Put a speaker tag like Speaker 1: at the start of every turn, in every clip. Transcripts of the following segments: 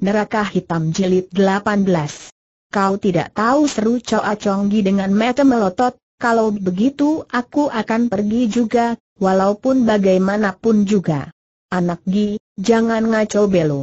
Speaker 1: Neraka Hitam Jilid 18 Kau tidak tahu seru Choa Chonggi dengan mata melotot, kalau begitu aku akan pergi juga, walaupun bagaimanapun juga. Anak Gi, jangan ngaco belo.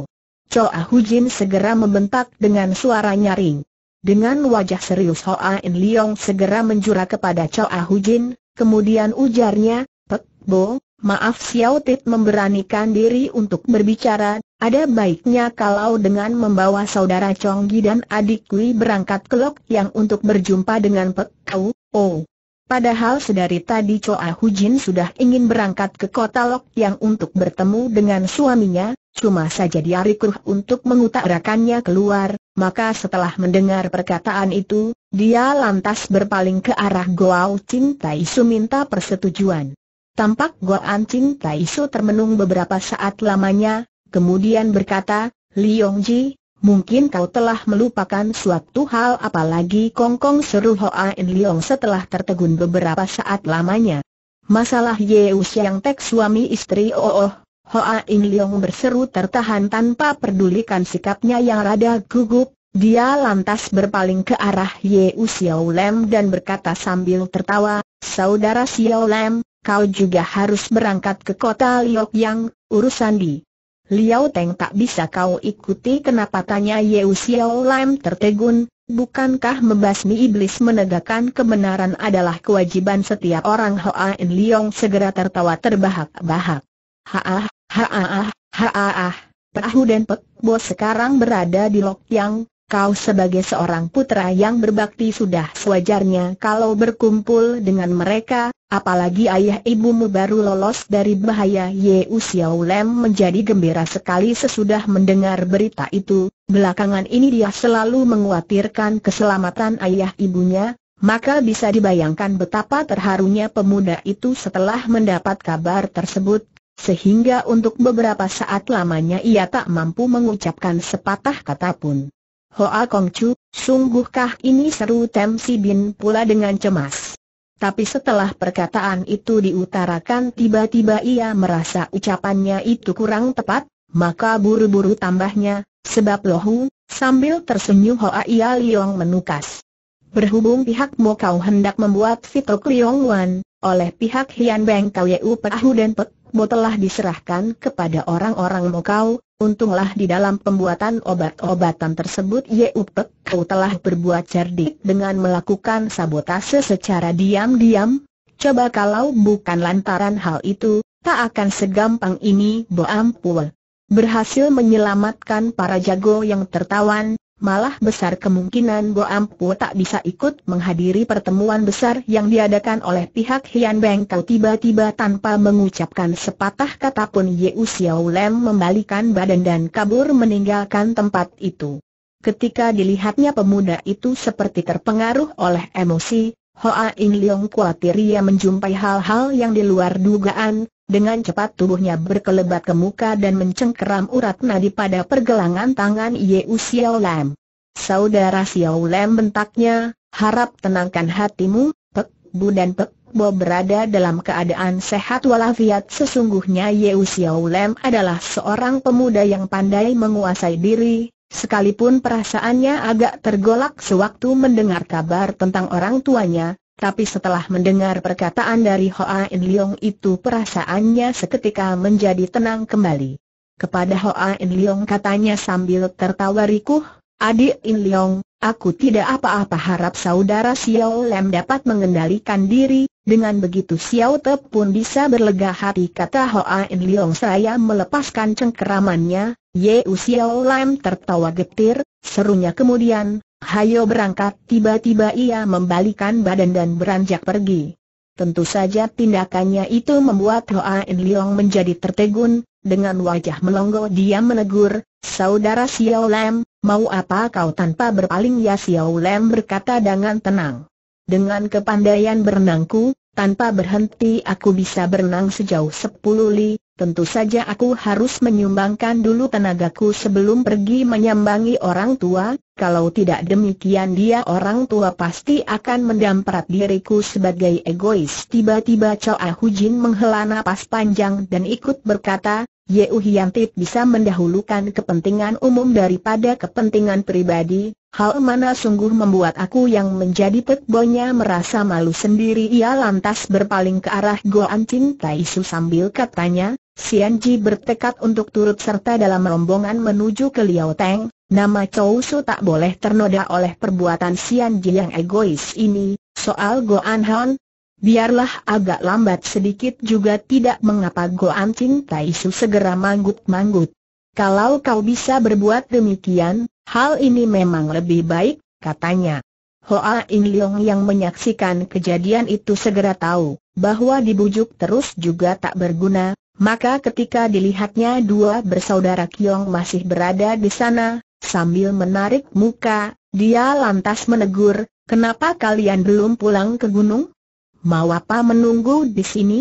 Speaker 1: Choa Hujin segera membentak dengan suara nyaring. Dengan wajah serius Hoa In Leong segera menjura kepada Choa Hujin, kemudian ujarnya, Pek Bo, maaf Xiao Tit memberanikan diri untuk berbicara, ada baiknya kalau dengan membawa saudara Chonggi dan adik Kui berangkat ke Lok Yang untuk berjumpa dengan Pek Kau, Oh. Padahal sedari tadi Choa Hujin sudah ingin berangkat ke kota Lok Yang untuk bertemu dengan suaminya, cuma saja dia rikuh untuk mengutarakannya keluar, maka setelah mendengar perkataan itu, dia lantas berpaling ke arah Goao Chin Tai Su minta persetujuan. Tampak Goa Chin Tai Su termenung beberapa saat lamanya, kemudian berkata, Yongji, mungkin kau telah melupakan suatu hal apalagi Kong Kong seru Hoa In Liong setelah tertegun beberapa saat lamanya. Masalah Yeus yang tek suami istri oh, oh Hoa In Liong berseru tertahan tanpa pedulikan sikapnya yang rada gugup, dia lantas berpaling ke arah Yeus Xiao Lem dan berkata sambil tertawa, Saudara Xiao Lem, kau juga harus berangkat ke kota Liok Yang, urusan di Liao Teng tak bisa kau ikuti kenapa tanya Yeu Xiao Lam tertegun, bukankah membasmi iblis menegakkan kebenaran adalah kewajiban setiap orang Hoa In Liong segera tertawa terbahak-bahak. Haah, haah, haah, haah, perahu dan pek bos sekarang berada di Lok Yang, Kau sebagai seorang putra yang berbakti sudah sewajarnya kalau berkumpul dengan mereka, apalagi ayah ibumu baru lolos dari bahaya Ye Xiao Lem menjadi gembira sekali sesudah mendengar berita itu, belakangan ini dia selalu menguatirkan keselamatan ayah ibunya, maka bisa dibayangkan betapa terharunya pemuda itu setelah mendapat kabar tersebut sehingga untuk beberapa saat lamanya ia tak mampu mengucapkan sepatah kata pun. Hoa Kong Chu, sungguhkah ini seru Tem Si Bin pula dengan cemas. Tapi setelah perkataan itu diutarakan tiba-tiba ia merasa ucapannya itu kurang tepat, maka buru-buru tambahnya, sebab lohu, sambil tersenyum Hoa Ia Liong menukas. Berhubung pihak Mo Kau hendak membuat Fitok Liong Wan, oleh pihak Hian Beng Kau Yeu Perahu dan Pek telah diserahkan kepada orang-orang Mokau, untunglah di dalam pembuatan obat-obatan tersebut Upek Kau telah berbuat cerdik dengan melakukan sabotase secara diam-diam, coba kalau bukan lantaran hal itu, tak akan segampang ini Boam Pul. Berhasil menyelamatkan para jago yang tertawan, Malah besar kemungkinan Bo Ampu tak bisa ikut menghadiri pertemuan besar yang diadakan oleh pihak Hian Beng Kau tiba-tiba tanpa mengucapkan sepatah kata pun Yeu Xiao Lem membalikan badan dan kabur meninggalkan tempat itu. Ketika dilihatnya pemuda itu seperti terpengaruh oleh emosi, Hoa In Leong khawatir ia menjumpai hal-hal yang di luar dugaan, dengan cepat tubuhnya berkelebat ke muka dan mencengkeram urat nadi pada pergelangan tangan Yeu Xiao Lam. Saudara Xiao Lam bentaknya, harap tenangkan hatimu, Pek Bu dan Pek Bo berada dalam keadaan sehat walafiat sesungguhnya Yeu Xiao Lam adalah seorang pemuda yang pandai menguasai diri, sekalipun perasaannya agak tergolak sewaktu mendengar kabar tentang orang tuanya, tapi setelah mendengar perkataan dari Hoa In Leong itu perasaannya seketika menjadi tenang kembali. Kepada Hoa In Leong katanya sambil tertawa rikuh, Adik In Leong, aku tidak apa-apa harap saudara Xiao Lem dapat mengendalikan diri, dengan begitu Xiao Te pun bisa berlega hati kata Hoa In Leong "Saya melepaskan cengkeramannya, Yeu Xiao Lem tertawa getir, serunya kemudian, hayo berangkat, tiba-tiba ia membalikan badan dan beranjak pergi. Tentu saja tindakannya itu membuat Hoa In Leong menjadi tertegun, dengan wajah melongo dia menegur, Saudara Xiao Lam, mau apa kau tanpa berpaling ya Xiao Lam berkata dengan tenang. Dengan kepandaian berenangku, tanpa berhenti aku bisa berenang sejauh sepuluh li, tentu saja aku harus menyumbangkan dulu tenagaku sebelum pergi menyambangi orang tua, kalau tidak demikian dia orang tua pasti akan mendamprat diriku sebagai egois. Tiba-tiba Choa Hujin menghela napas panjang dan ikut berkata, Yeu Tit bisa mendahulukan kepentingan umum daripada kepentingan pribadi, hal mana sungguh membuat aku yang menjadi petbonya merasa malu sendiri ia lantas berpaling ke arah Goan Chin Tai sambil katanya, Sian Ji bertekad untuk turut serta dalam rombongan menuju ke Liao Teng, nama Chou Su tak boleh ternoda oleh perbuatan Sian Ji yang egois ini, soal Goan Han, Biarlah agak lambat sedikit juga tidak mengapa Goan Chin Tai Su segera manggut-manggut. Kalau kau bisa berbuat demikian, hal ini memang lebih baik, katanya. Hoa In Leong yang menyaksikan kejadian itu segera tahu bahwa dibujuk terus juga tak berguna, maka ketika dilihatnya dua bersaudara Kiong masih berada di sana, sambil menarik muka, dia lantas menegur, kenapa kalian belum pulang ke gunung? mau apa menunggu di sini?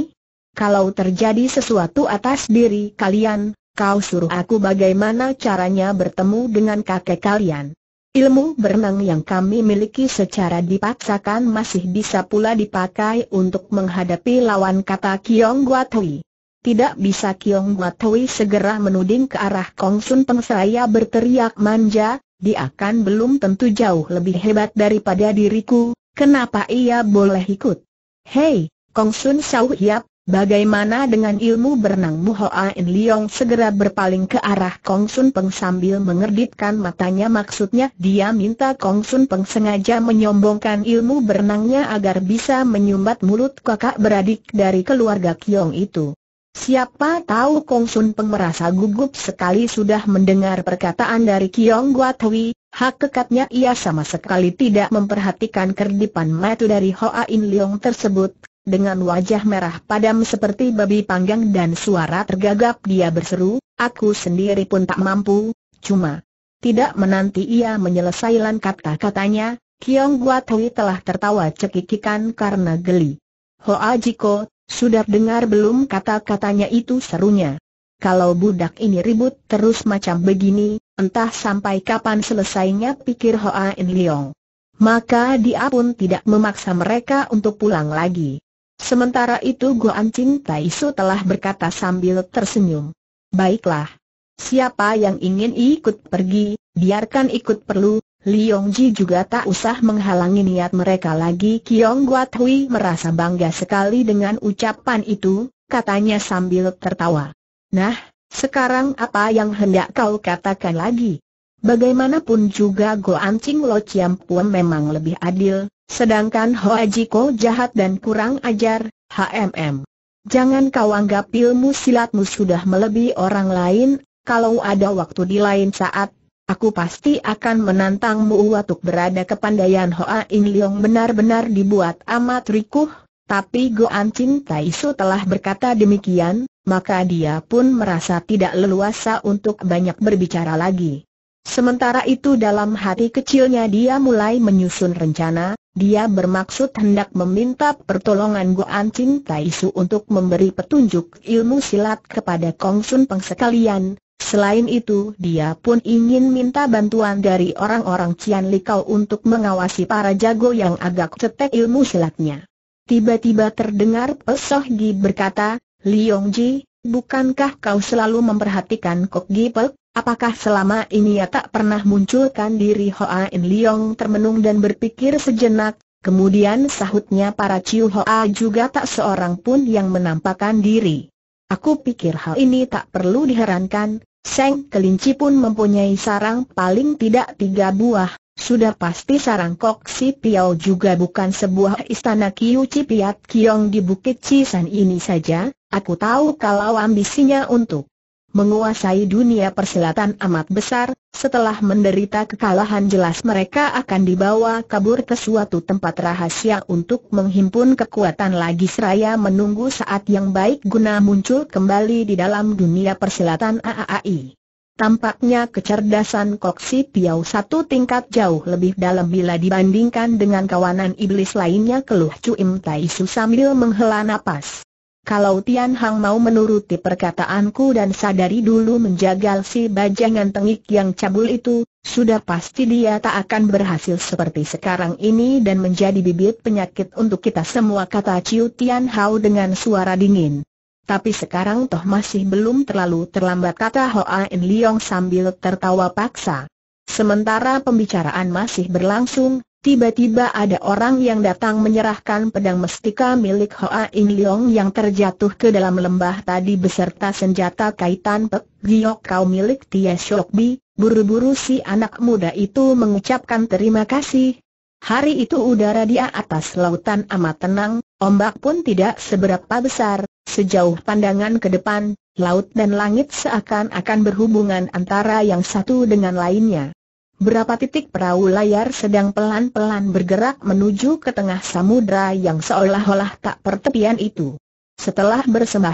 Speaker 1: Kalau terjadi sesuatu atas diri kalian, kau suruh aku bagaimana caranya bertemu dengan kakek kalian. Ilmu berenang yang kami miliki secara dipaksakan masih bisa pula dipakai untuk menghadapi lawan kata Kiong Guatui. Tidak bisa Kiong Guatui segera menuding ke arah Kong Sun Peng seraya berteriak manja, dia kan belum tentu jauh lebih hebat daripada diriku, kenapa ia boleh ikut? Hei, Kong Sun Shao Yap, bagaimana dengan ilmu berenangmu In Liong segera berpaling ke arah Kong Sun Peng sambil mengerditkan matanya maksudnya dia minta Kong Sun Peng sengaja menyombongkan ilmu berenangnya agar bisa menyumbat mulut kakak beradik dari keluarga Kiong itu. Siapa tahu Kong Sun Peng merasa gugup sekali sudah mendengar perkataan dari Kiong Hui, Hak kekatnya ia sama sekali tidak memperhatikan kerdipan mata dari Hoa In Leong tersebut. Dengan wajah merah padam seperti babi panggang dan suara tergagap dia berseru, aku sendiri pun tak mampu, cuma. Tidak menanti ia menyelesaikan kata-katanya, Kiong Guatui telah tertawa cekikikan karena geli. Hoa Jiko, sudah dengar belum kata-katanya itu serunya. Kalau budak ini ribut terus macam begini, Entah sampai kapan selesainya pikir Hoa In Leong. Maka dia pun tidak memaksa mereka untuk pulang lagi. Sementara itu Goan Ching Tai Su telah berkata sambil tersenyum. Baiklah. Siapa yang ingin ikut pergi, biarkan ikut perlu, Liong Ji juga tak usah menghalangi niat mereka lagi Kiong Guat Hui merasa bangga sekali dengan ucapan itu, katanya sambil tertawa. Nah, sekarang apa yang hendak kau katakan lagi? Bagaimanapun juga Go Ancing Lo Chiam Puan memang lebih adil, sedangkan Hoa Jiko jahat dan kurang ajar, HMM. Jangan kau anggap ilmu silatmu sudah melebihi orang lain, kalau ada waktu di lain saat, aku pasti akan menantangmu untuk berada kepandaian Hoa In Leong benar-benar dibuat amat rikuh, tapi Go Ancing Taisu telah berkata demikian, maka dia pun merasa tidak leluasa untuk banyak berbicara lagi. Sementara itu dalam hati kecilnya dia mulai menyusun rencana, dia bermaksud hendak meminta pertolongan Goan Anjing Tai Su untuk memberi petunjuk ilmu silat kepada Kong Sun Peng sekalian. Selain itu dia pun ingin minta bantuan dari orang-orang Cian Likau untuk mengawasi para jago yang agak cetek ilmu silatnya. Tiba-tiba terdengar Pesoh Gi berkata, Ji, bukankah kau selalu memperhatikan Kok Gipek? Apakah selama ini ia tak pernah munculkan diri Hoa In Liong termenung dan berpikir sejenak, kemudian sahutnya para Ciu Hoa juga tak seorang pun yang menampakkan diri. Aku pikir hal ini tak perlu diherankan, Seng Kelinci pun mempunyai sarang paling tidak tiga buah, sudah pasti sarang Kok Si Piao juga bukan sebuah istana Kiu Cipiat Kiong di Bukit Cisan ini saja, aku tahu kalau ambisinya untuk menguasai dunia perselatan amat besar, setelah menderita kekalahan jelas mereka akan dibawa kabur ke suatu tempat rahasia untuk menghimpun kekuatan lagi seraya menunggu saat yang baik guna muncul kembali di dalam dunia perselatan AAI. Tampaknya kecerdasan Koksi Piau satu tingkat jauh lebih dalam bila dibandingkan dengan kawanan iblis lainnya keluh Cuim Tai Su sambil menghela nafas. Kalau Tian Hang mau menuruti perkataanku dan sadari dulu menjagal si bajangan tengik yang cabul itu, sudah pasti dia tak akan berhasil seperti sekarang ini dan menjadi bibit penyakit untuk kita semua kata Ciu Tian Hao dengan suara dingin. Tapi sekarang toh masih belum terlalu terlambat kata Hoa In Leong sambil tertawa paksa. Sementara pembicaraan masih berlangsung, tiba-tiba ada orang yang datang menyerahkan pedang mestika milik Hoa In Leong yang terjatuh ke dalam lembah tadi beserta senjata kaitan Pek Giok Kau milik Tia Shok Bi. Buru-buru si anak muda itu mengucapkan terima kasih. Hari itu udara di atas lautan amat tenang, ombak pun tidak seberapa besar, Sejauh pandangan ke depan, laut dan langit seakan-akan berhubungan antara yang satu dengan lainnya. Berapa titik perahu layar sedang pelan-pelan bergerak menuju ke tengah samudra yang seolah-olah tak pertepian itu. Setelah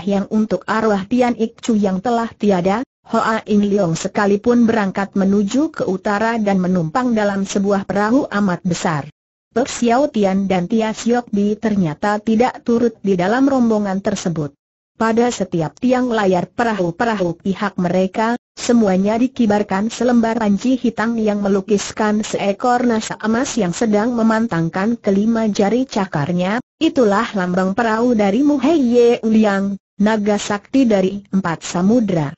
Speaker 1: yang untuk arwah Tian Ik yang telah tiada, Hoa In Leong sekalipun berangkat menuju ke utara dan menumpang dalam sebuah perahu amat besar. Pek Xiao Tian dan Tia Siok Bi ternyata tidak turut di dalam rombongan tersebut. Pada setiap tiang layar perahu-perahu pihak mereka, semuanya dikibarkan selembar panci hitam yang melukiskan seekor nasa emas yang sedang memantangkan kelima jari cakarnya, itulah lambang perahu dari Hei Ye Liang, naga sakti dari empat samudera.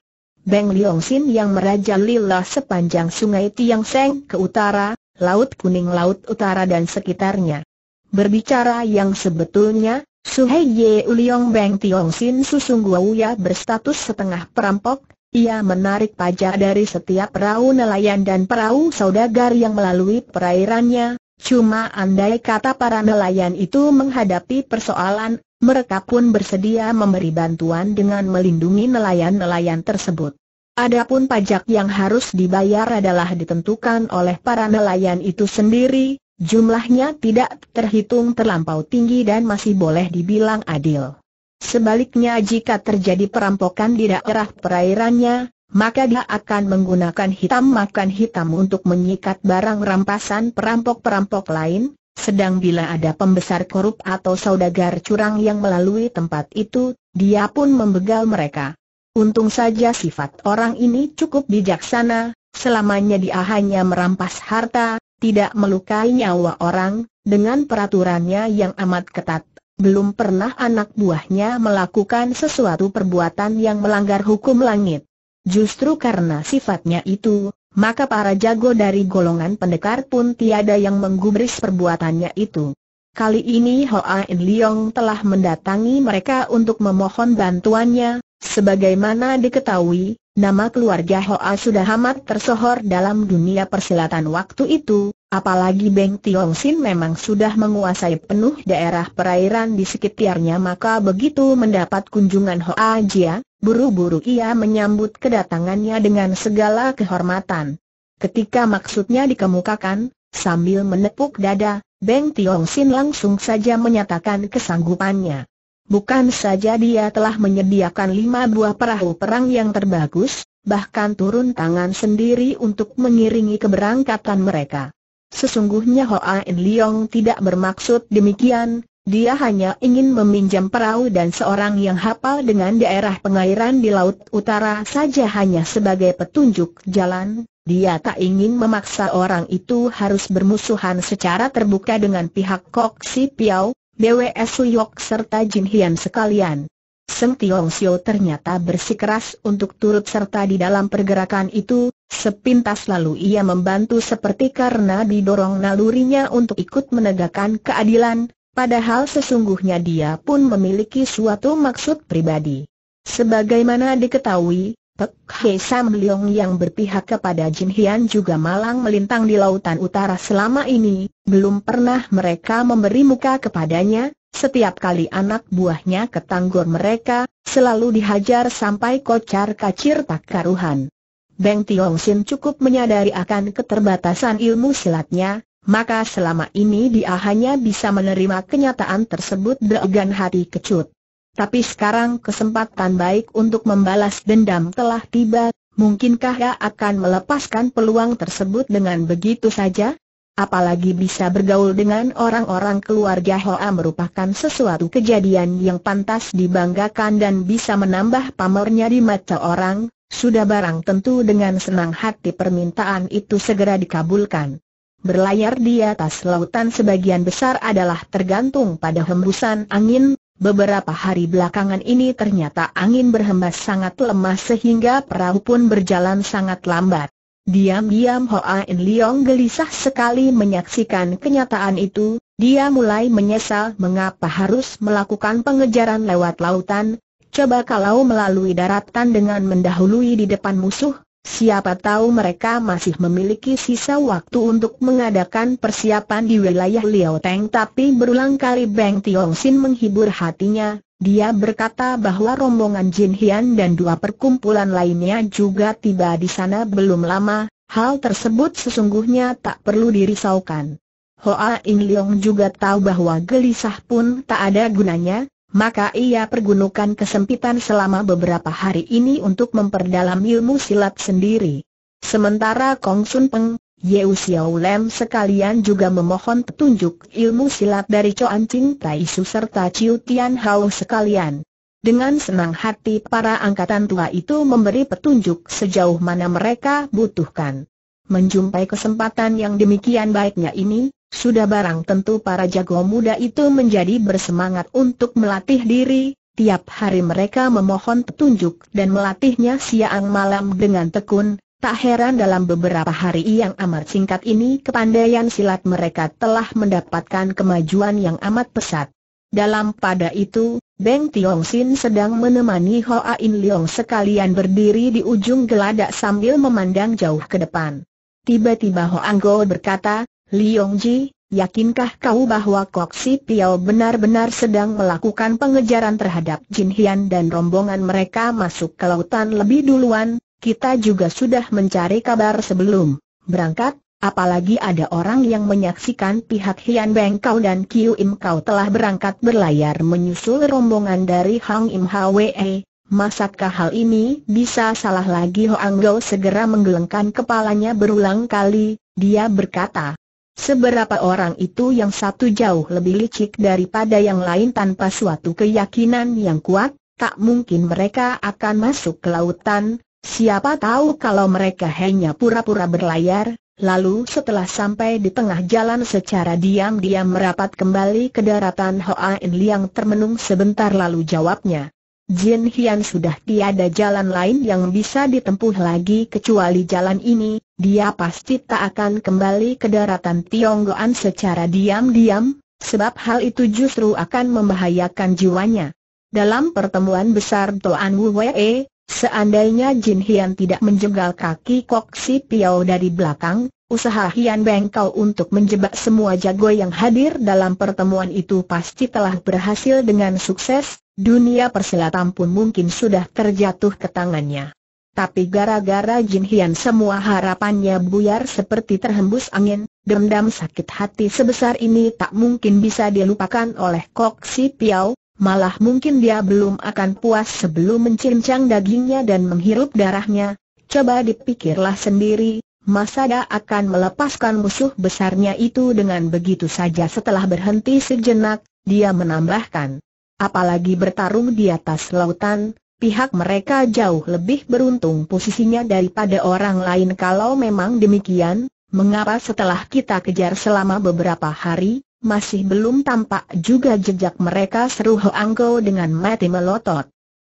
Speaker 1: Beng Liongsin yang merajalilah sepanjang sungai Tiang Seng ke utara, Laut Kuning Laut Utara dan sekitarnya. Berbicara yang sebetulnya, Suhei Ye Uliong Beng Tiong Sin Susung Guawuya berstatus setengah perampok, ia menarik pajak dari setiap perahu nelayan dan perahu saudagar yang melalui perairannya, cuma andai kata para nelayan itu menghadapi persoalan, mereka pun bersedia memberi bantuan dengan melindungi nelayan-nelayan tersebut. Adapun pajak yang harus dibayar adalah ditentukan oleh para nelayan itu sendiri, jumlahnya tidak terhitung terlampau tinggi dan masih boleh dibilang adil. Sebaliknya jika terjadi perampokan di daerah perairannya, maka dia akan menggunakan hitam makan hitam untuk menyikat barang rampasan perampok-perampok lain, sedang bila ada pembesar korup atau saudagar curang yang melalui tempat itu, dia pun membegal mereka. Untung saja sifat orang ini cukup bijaksana, selamanya dia hanya merampas harta, tidak melukai nyawa orang, dengan peraturannya yang amat ketat. Belum pernah anak buahnya melakukan sesuatu perbuatan yang melanggar hukum langit. Justru karena sifatnya itu, maka para jago dari golongan pendekar pun tiada yang menggubris perbuatannya itu. Kali ini Hoa In Leong telah mendatangi mereka untuk memohon bantuannya, Sebagaimana diketahui, nama keluarga Hoa sudah amat tersohor dalam dunia persilatan waktu itu, apalagi Beng Tiong Sin memang sudah menguasai penuh daerah perairan di sekitarnya maka begitu mendapat kunjungan Hoa Jia, buru-buru ia menyambut kedatangannya dengan segala kehormatan. Ketika maksudnya dikemukakan, sambil menepuk dada, Beng Tiong Sin langsung saja menyatakan kesanggupannya. Bukan saja dia telah menyediakan lima buah perahu perang yang terbagus, bahkan turun tangan sendiri untuk mengiringi keberangkatan mereka. Sesungguhnya Hoa In Leong tidak bermaksud demikian, dia hanya ingin meminjam perahu dan seorang yang hafal dengan daerah pengairan di Laut Utara saja hanya sebagai petunjuk jalan, dia tak ingin memaksa orang itu harus bermusuhan secara terbuka dengan pihak Kok Si Piao, BWS Suyok serta Jin Hian sekalian. Seng Tiong Sio ternyata bersikeras untuk turut serta di dalam pergerakan itu, sepintas lalu ia membantu seperti karena didorong nalurinya untuk ikut menegakkan keadilan, padahal sesungguhnya dia pun memiliki suatu maksud pribadi. Sebagaimana diketahui, Pek He Sam Leong yang berpihak kepada Jin Hian juga malang melintang di lautan utara selama ini, belum pernah mereka memberi muka kepadanya, setiap kali anak buahnya ketanggor mereka, selalu dihajar sampai kocar kacir tak karuhan. Beng Tiong Sin cukup menyadari akan keterbatasan ilmu silatnya, maka selama ini dia hanya bisa menerima kenyataan tersebut dengan hati kecut. Tapi sekarang kesempatan baik untuk membalas dendam telah tiba, mungkinkah ia akan melepaskan peluang tersebut dengan begitu saja? Apalagi bisa bergaul dengan orang-orang keluarga Hoa merupakan sesuatu kejadian yang pantas dibanggakan dan bisa menambah pamernya di mata orang, sudah barang tentu dengan senang hati permintaan itu segera dikabulkan. Berlayar di atas lautan sebagian besar adalah tergantung pada hembusan angin, Beberapa hari belakangan ini ternyata angin berhembas sangat lemah sehingga perahu pun berjalan sangat lambat. Diam-diam Hoa In Leong gelisah sekali menyaksikan kenyataan itu, dia mulai menyesal mengapa harus melakukan pengejaran lewat lautan, coba kalau melalui daratan dengan mendahului di depan musuh, Siapa tahu mereka masih memiliki sisa waktu untuk mengadakan persiapan di wilayah Liao Teng tapi berulang kali Beng Tiong Sin menghibur hatinya, dia berkata bahwa rombongan Jin Hian dan dua perkumpulan lainnya juga tiba di sana belum lama, hal tersebut sesungguhnya tak perlu dirisaukan. Hoa In Leong juga tahu bahwa gelisah pun tak ada gunanya, maka ia pergunakan kesempitan selama beberapa hari ini untuk memperdalam ilmu silat sendiri. Sementara Kong Sun Peng, Yeu Xiao Lem sekalian juga memohon petunjuk ilmu silat dari Choan Ching Tai Su serta Chiu Tian Hao sekalian. Dengan senang hati para angkatan tua itu memberi petunjuk sejauh mana mereka butuhkan. Menjumpai kesempatan yang demikian baiknya ini, sudah barang tentu para jago muda itu menjadi bersemangat untuk melatih diri, tiap hari mereka memohon petunjuk dan melatihnya siang malam dengan tekun, tak heran dalam beberapa hari yang amat singkat ini kepandaian silat mereka telah mendapatkan kemajuan yang amat pesat. Dalam pada itu, Beng Tiong Sin sedang menemani Hoa In Leong sekalian berdiri di ujung geladak sambil memandang jauh ke depan. Tiba-tiba Ho Anggo berkata, Liongji, yakinkah kau bahwa Kok Si Piao benar-benar sedang melakukan pengejaran terhadap Jin Hian dan rombongan mereka masuk ke lautan lebih duluan? Kita juga sudah mencari kabar sebelum berangkat, apalagi ada orang yang menyaksikan pihak Hian Beng Kau dan Kiu Im Kau telah berangkat berlayar menyusul rombongan dari Hang Im Hwe. Masakkah hal ini bisa salah lagi Hoang Go segera menggelengkan kepalanya berulang kali, dia berkata, Seberapa orang itu yang satu jauh lebih licik daripada yang lain tanpa suatu keyakinan yang kuat, tak mungkin mereka akan masuk ke lautan, siapa tahu kalau mereka hanya pura-pura berlayar, lalu setelah sampai di tengah jalan secara diam-diam merapat kembali ke daratan In Liang termenung sebentar lalu jawabnya. Jin Hian sudah tiada jalan lain yang bisa ditempuh lagi kecuali jalan ini, dia pasti tak akan kembali ke daratan Tionggoan secara diam-diam, sebab hal itu justru akan membahayakan jiwanya. Dalam pertemuan besar Toan Wu Wei, seandainya Jin Hian tidak menjegal kaki Kok Si Piao dari belakang, usaha Hian Beng Kau untuk menjebak semua jago yang hadir dalam pertemuan itu pasti telah berhasil dengan sukses, dunia persilatan pun mungkin sudah terjatuh ke tangannya. Tapi gara-gara Jin Hian semua harapannya buyar seperti terhembus angin, dendam sakit hati sebesar ini tak mungkin bisa dilupakan oleh Kok Si Piao, malah mungkin dia belum akan puas sebelum mencincang dagingnya dan menghirup darahnya. Coba dipikirlah sendiri, masa dia akan melepaskan musuh besarnya itu dengan begitu saja setelah berhenti sejenak, dia menambahkan. Apalagi bertarung di atas lautan, pihak mereka jauh lebih beruntung posisinya daripada orang lain kalau memang demikian, mengapa setelah kita kejar selama beberapa hari, masih belum tampak juga jejak mereka seru Hoanggo dengan mati melotot.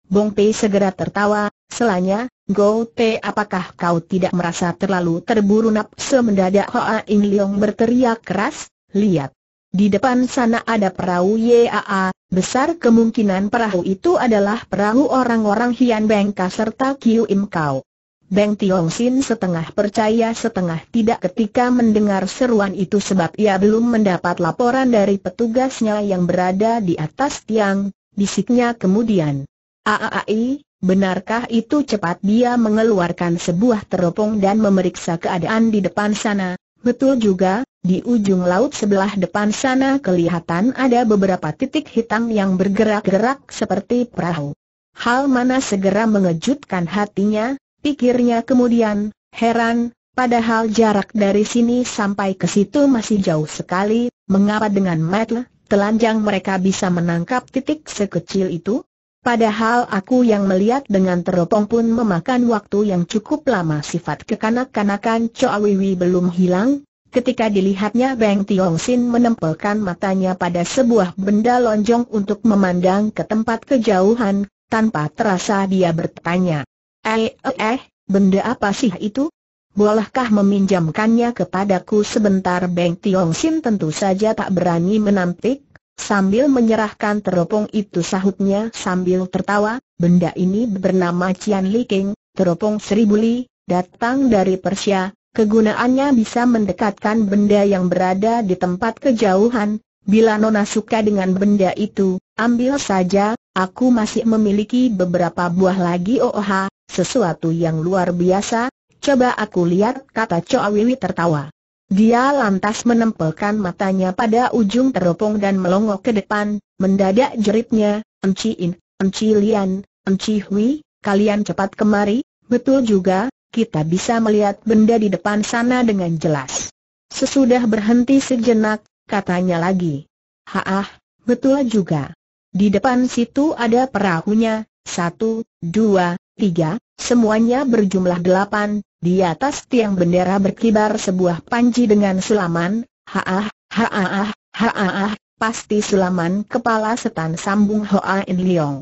Speaker 1: Bong Pei segera tertawa, selanya, Go Te apakah kau tidak merasa terlalu terburu nafsu mendadak Hoa In Leong berteriak keras, lihat, di depan sana ada perahu YAA, besar kemungkinan perahu itu adalah perahu orang-orang Hian Bengka serta Kiu Im Kau. Beng Tiong Sin setengah percaya setengah tidak ketika mendengar seruan itu sebab ia belum mendapat laporan dari petugasnya yang berada di atas tiang, bisiknya kemudian. Aai, benarkah itu cepat dia mengeluarkan sebuah teropong dan memeriksa keadaan di depan sana, betul juga, di ujung laut sebelah depan sana kelihatan ada beberapa titik hitam yang bergerak-gerak seperti perahu. Hal mana segera mengejutkan hatinya, pikirnya kemudian, heran, padahal jarak dari sini sampai ke situ masih jauh sekali, mengapa dengan metel, telanjang mereka bisa menangkap titik sekecil itu? Padahal aku yang melihat dengan teropong pun memakan waktu yang cukup lama sifat kekanak-kanakan Wiwi belum hilang, Ketika dilihatnya Beng Tiong Sin menempelkan matanya pada sebuah benda lonjong untuk memandang ke tempat kejauhan, tanpa terasa dia bertanya. Eh, eh, eh, benda apa sih itu? Bolehkah meminjamkannya kepadaku sebentar Beng Tiong Sin tentu saja tak berani menampik, sambil menyerahkan teropong itu sahutnya sambil tertawa, benda ini bernama Cian Li Qing, teropong seribu li, datang dari Persia, kegunaannya bisa mendekatkan benda yang berada di tempat kejauhan. Bila Nona suka dengan benda itu, ambil saja, aku masih memiliki beberapa buah lagi OOH, oh, sesuatu yang luar biasa, coba aku lihat kata Choa Wiwi tertawa. Dia lantas menempelkan matanya pada ujung teropong dan melongok ke depan, mendadak jeritnya, Enci In, Enci Lian, Enci Hui, kalian cepat kemari, betul juga, kita bisa melihat benda di depan sana dengan jelas. Sesudah berhenti sejenak, katanya lagi. Haah, betul juga. Di depan situ ada perahunya, satu, dua, tiga, semuanya berjumlah delapan, di atas tiang bendera berkibar sebuah panji dengan sulaman, haah, haah, haah, pasti sulaman kepala setan sambung Hoa In Leong.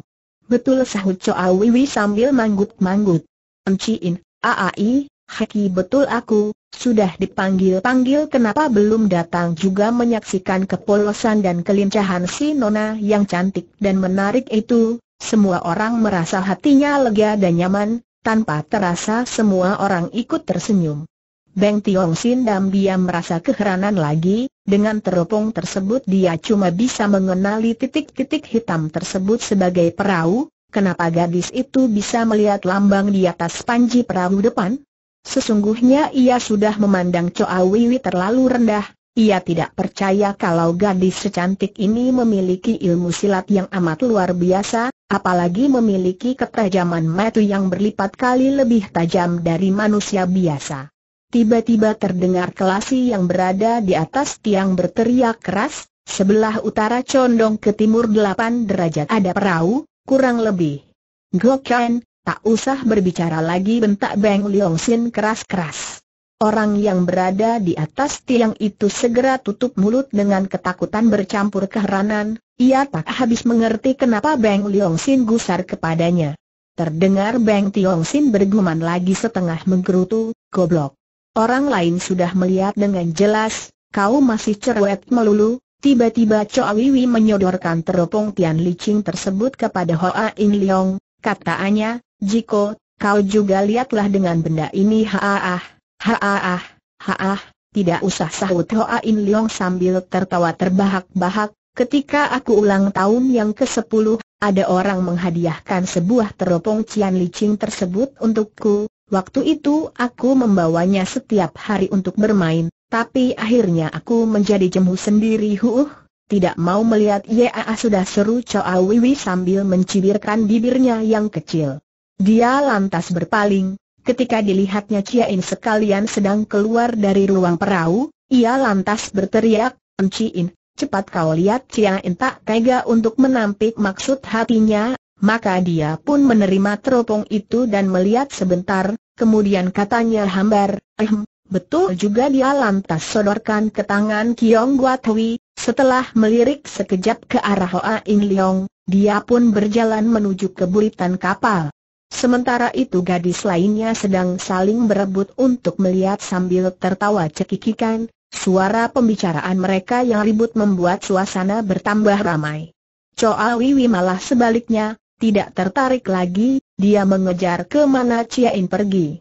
Speaker 1: Betul sahut Choa Wiwi sambil manggut-manggut. In Aai, Haki betul aku, sudah dipanggil-panggil kenapa belum datang juga menyaksikan kepolosan dan kelincahan si Nona yang cantik dan menarik itu, semua orang merasa hatinya lega dan nyaman, tanpa terasa semua orang ikut tersenyum. Beng Tiong Sin dan dia merasa keheranan lagi, dengan teropong tersebut dia cuma bisa mengenali titik-titik hitam tersebut sebagai perahu, Kenapa gadis itu bisa melihat lambang di atas panji perahu depan? Sesungguhnya ia sudah memandang Coa Wiwi terlalu rendah, ia tidak percaya kalau gadis secantik ini memiliki ilmu silat yang amat luar biasa, apalagi memiliki ketajaman mata yang berlipat kali lebih tajam dari manusia biasa. Tiba-tiba terdengar kelasi yang berada di atas tiang berteriak keras, sebelah utara condong ke timur delapan derajat ada perahu, kurang lebih. Gokan, tak usah berbicara lagi bentak Beng Leong Sin keras-keras. Orang yang berada di atas tiang itu segera tutup mulut dengan ketakutan bercampur keheranan, ia tak habis mengerti kenapa Beng Leong Sin gusar kepadanya. Terdengar Beng Tiong Sin bergumam lagi setengah menggerutu, goblok. Orang lain sudah melihat dengan jelas, kau masih cerewet melulu, Tiba-tiba cowok Wiwi menyodorkan teropong Tian Licing tersebut kepada Hoa In Leong, kataannya, Jiko, kau juga lihatlah dengan benda ini haaah, haaah, haaah, tidak usah sahut Hoa In Leong sambil tertawa terbahak-bahak, ketika aku ulang tahun yang ke-10, ada orang menghadiahkan sebuah teropong Tian Licing tersebut untukku, Waktu itu aku membawanya setiap hari untuk bermain, tapi akhirnya aku menjadi jemu sendiri huh. Tidak mau melihat Yaa sudah seru Choa Wiwi sambil mencibirkan bibirnya yang kecil. Dia lantas berpaling, ketika dilihatnya Chia In sekalian sedang keluar dari ruang perahu, ia lantas berteriak, In, cepat kau lihat Chia In tak tega untuk menampik maksud hatinya, maka dia pun menerima teropong itu dan melihat sebentar, kemudian katanya hambar, ehm, betul juga dia lantas sodorkan ke tangan Kiong Guatwi, setelah melirik sekejap ke arah Hoa In Leong, dia pun berjalan menuju ke buritan kapal. Sementara itu gadis lainnya sedang saling berebut untuk melihat sambil tertawa cekikikan, suara pembicaraan mereka yang ribut membuat suasana bertambah ramai. Choa Wiwi malah sebaliknya, tidak tertarik lagi, dia mengejar ke mana In pergi.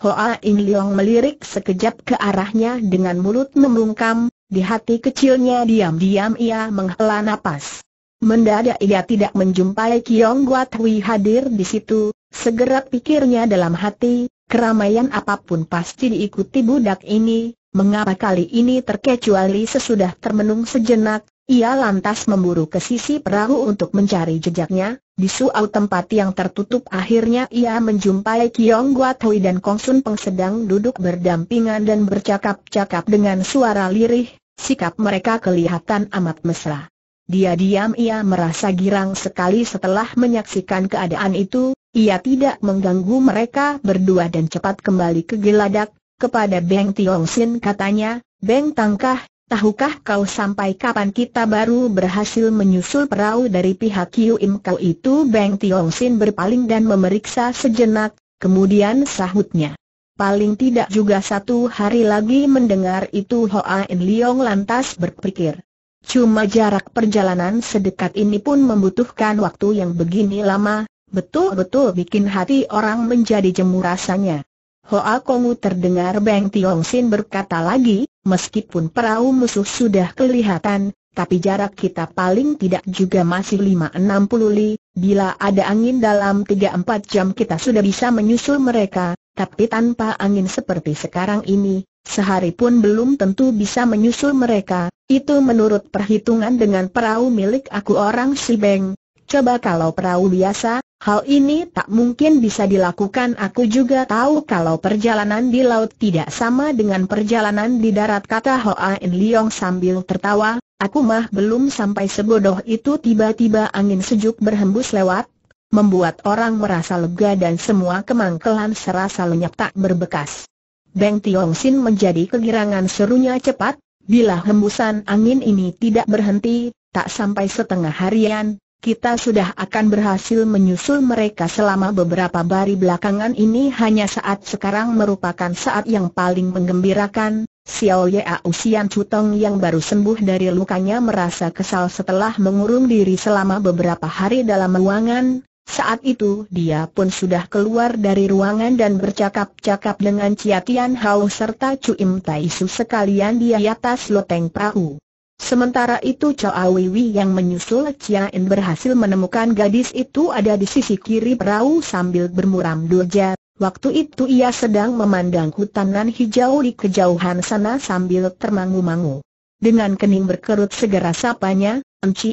Speaker 1: Hoa In Leong melirik sekejap ke arahnya dengan mulut membungkam, di hati kecilnya diam-diam ia menghela napas. Mendadak ia tidak menjumpai Kiong Guat Hui hadir di situ, segera pikirnya dalam hati, keramaian apapun pasti diikuti budak ini, mengapa kali ini terkecuali sesudah termenung sejenak, ia lantas memburu ke sisi perahu untuk mencari jejaknya, di suau tempat yang tertutup akhirnya ia menjumpai Kiong Hui dan Kong Sun Peng sedang duduk berdampingan dan bercakap-cakap dengan suara lirih, sikap mereka kelihatan amat mesra. Dia-diam ia merasa girang sekali setelah menyaksikan keadaan itu, ia tidak mengganggu mereka berdua dan cepat kembali ke geladak, kepada Beng Tiong Sin katanya, Beng Tangkah, Tahukah kau sampai kapan kita baru berhasil menyusul perahu dari pihak Kiu Im Kau itu? Beng Tiong Sin berpaling dan memeriksa sejenak, kemudian sahutnya. Paling tidak juga satu hari lagi mendengar itu Hoa In Leong lantas berpikir. Cuma jarak perjalanan sedekat ini pun membutuhkan waktu yang begini lama, betul-betul bikin hati orang menjadi jemu rasanya. Hoa Komu terdengar Beng Tiong Sin berkata lagi, meskipun perahu musuh sudah kelihatan, tapi jarak kita paling tidak juga masih 5-60 li, bila ada angin dalam 3-4 jam kita sudah bisa menyusul mereka, tapi tanpa angin seperti sekarang ini, sehari pun belum tentu bisa menyusul mereka, itu menurut perhitungan dengan perahu milik aku orang si Beng. Coba kalau perahu biasa, Hal ini tak mungkin bisa dilakukan aku juga tahu kalau perjalanan di laut tidak sama dengan perjalanan di darat kata Hoa In Leong sambil tertawa, aku mah belum sampai sebodoh itu tiba-tiba angin sejuk berhembus lewat, membuat orang merasa lega dan semua kemangkelan serasa lenyap tak berbekas. Beng Tiong Sin menjadi kegirangan serunya cepat, bila hembusan angin ini tidak berhenti, tak sampai setengah harian, kita sudah akan berhasil menyusul mereka selama beberapa bari belakangan ini hanya saat sekarang merupakan saat yang paling menggembirakan. Xiao Yao Usian Chutong yang baru sembuh dari lukanya merasa kesal setelah mengurung diri selama beberapa hari dalam ruangan. Saat itu dia pun sudah keluar dari ruangan dan bercakap-cakap dengan Chia Tian Hao serta Chu Im Tai Su sekalian di atas loteng perahu. Sementara itu Chow Wiwi yang menyusul Chia In berhasil menemukan gadis itu ada di sisi kiri perahu sambil bermuram durja. Waktu itu ia sedang memandang hutanan hijau di kejauhan sana sambil termangu-mangu. Dengan kening berkerut segera sapanya,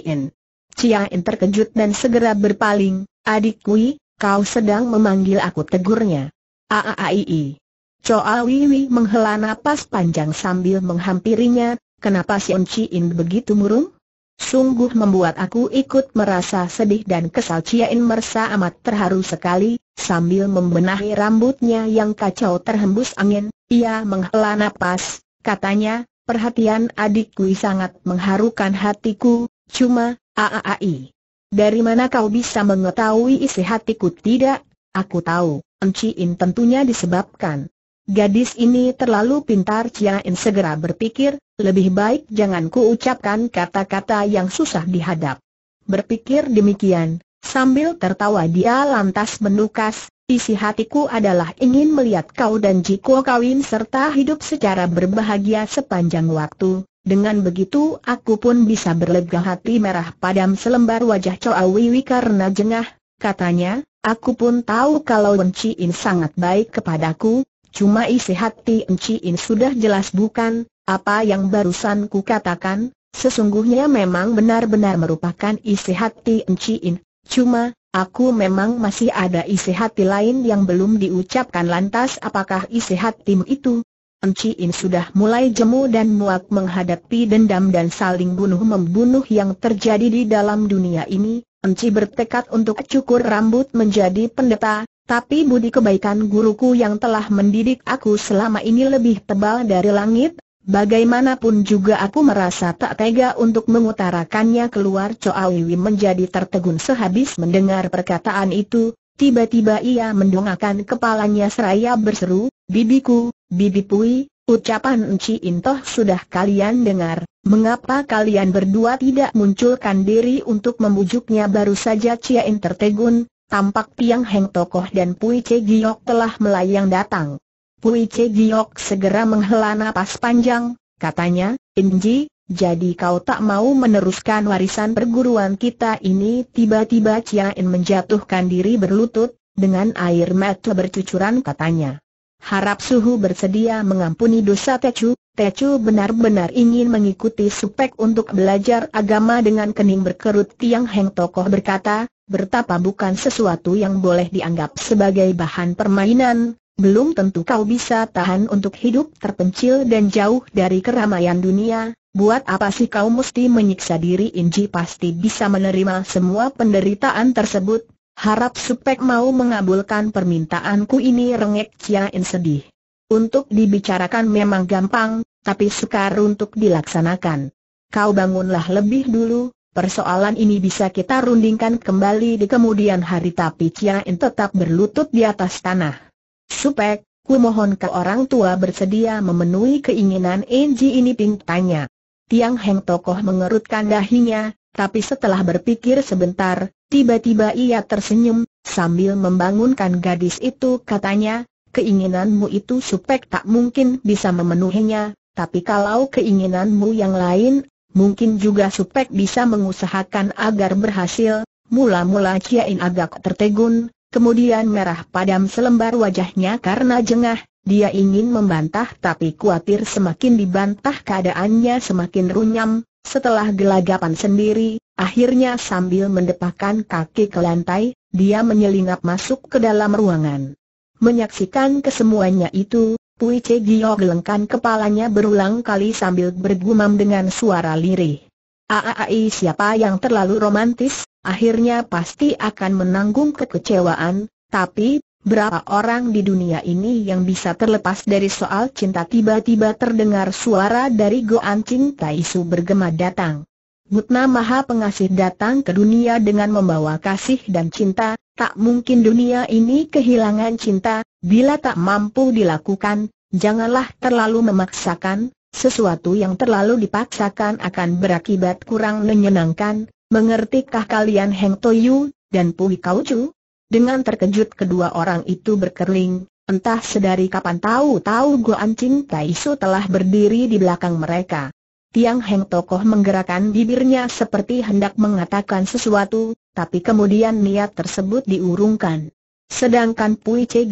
Speaker 1: In. Chia In terkejut dan segera berpaling, adik Kui, kau sedang memanggil aku tegurnya. Aaaii. Choa Wiwi menghela napas panjang sambil menghampirinya, Kenapa Sion Chi In begitu murung? Sungguh membuat aku ikut merasa sedih dan kesal Ciain merasa amat terharu sekali, sambil membenahi rambutnya yang kacau terhembus angin, ia menghela napas, katanya, perhatian adikku sangat mengharukan hatiku, cuma, aaai. Dari mana kau bisa mengetahui isi hatiku tidak? Aku tahu, Enciin tentunya disebabkan. Gadis ini terlalu pintar Ciain segera berpikir, lebih baik jangan kuucapkan kata-kata yang susah dihadap. Berpikir demikian, sambil tertawa dia lantas menukas, isi hatiku adalah ingin melihat kau dan Jiko kawin serta hidup secara berbahagia sepanjang waktu. Dengan begitu aku pun bisa berlega hati merah padam selembar wajah Choa Wiwi karena jengah, katanya, Aku pun tahu kalau Enciin sangat baik kepadaku, cuma isi hati Enciin sudah jelas bukan, apa yang barusan ku katakan, sesungguhnya memang benar-benar merupakan isi hati Enciin. Cuma, aku memang masih ada isi hati lain yang belum diucapkan lantas apakah isi hatimu itu? Enciin sudah mulai jemu dan muak menghadapi dendam dan saling bunuh-membunuh yang terjadi di dalam dunia ini. Enci bertekad untuk cukur rambut menjadi pendeta, tapi budi kebaikan guruku yang telah mendidik aku selama ini lebih tebal dari langit, Bagaimanapun juga aku merasa tak tega untuk mengutarakannya keluar Wiwi menjadi tertegun sehabis mendengar perkataan itu, tiba-tiba ia mendongakkan kepalanya seraya berseru, Bibiku, Bibi Pui, ucapan Enci Intoh sudah kalian dengar, mengapa kalian berdua tidak munculkan diri untuk membujuknya baru saja Cia tertegun, tampak Piang Heng Tokoh dan Pui Cegiok telah melayang datang. Pui Che Giok segera menghela napas panjang, katanya, Inji, jadi kau tak mau meneruskan warisan perguruan kita ini tiba-tiba In menjatuhkan diri berlutut, dengan air mata bercucuran katanya. Harap suhu bersedia mengampuni dosa Techu. Techu benar-benar ingin mengikuti supek untuk belajar agama dengan kening berkerut Tiang Heng Tokoh berkata, bertapa bukan sesuatu yang boleh dianggap sebagai bahan permainan, belum tentu kau bisa tahan untuk hidup terpencil dan jauh dari keramaian dunia, buat apa sih kau mesti menyiksa diri Inji pasti bisa menerima semua penderitaan tersebut, harap Supek mau mengabulkan permintaanku ini rengek cia In sedih. Untuk dibicarakan memang gampang, tapi sukar untuk dilaksanakan. Kau bangunlah lebih dulu, persoalan ini bisa kita rundingkan kembali di kemudian hari tapi cia In tetap berlutut di atas tanah. Supek, ku mohon ke orang tua bersedia memenuhi keinginan Enji ini tanya. Tiang Heng Tokoh mengerutkan dahinya, tapi setelah berpikir sebentar, tiba-tiba ia tersenyum, sambil membangunkan gadis itu katanya, keinginanmu itu Supek tak mungkin bisa memenuhinya, tapi kalau keinginanmu yang lain, mungkin juga Supek bisa mengusahakan agar berhasil. Mula-mula Ciain agak tertegun, Kemudian merah padam selembar wajahnya karena jengah, dia ingin membantah tapi khawatir semakin dibantah keadaannya semakin runyam, setelah gelagapan sendiri, akhirnya sambil mendepakan kaki ke lantai, dia menyelinap masuk ke dalam ruangan. Menyaksikan kesemuanya itu, Pui Che Gio gelengkan kepalanya berulang kali sambil bergumam dengan suara lirih. Aaai, siapa yang terlalu romantis, akhirnya pasti akan menanggung kekecewaan, tapi, berapa orang di dunia ini yang bisa terlepas dari soal cinta tiba-tiba terdengar suara dari Goan Ching Taisu bergema datang. Butna Maha Pengasih datang ke dunia dengan membawa kasih dan cinta, tak mungkin dunia ini kehilangan cinta, bila tak mampu dilakukan, janganlah terlalu memaksakan, sesuatu yang terlalu dipaksakan akan berakibat kurang menyenangkan, Mengertikah kalian Heng Toyu dan Pui Kaucu? Dengan terkejut kedua orang itu berkerling, entah sedari kapan tahu-tahu Goan Chin Taisu telah berdiri di belakang mereka. Tiang Heng Tokoh menggerakkan bibirnya seperti hendak mengatakan sesuatu, tapi kemudian niat tersebut diurungkan. Sedangkan Pui Che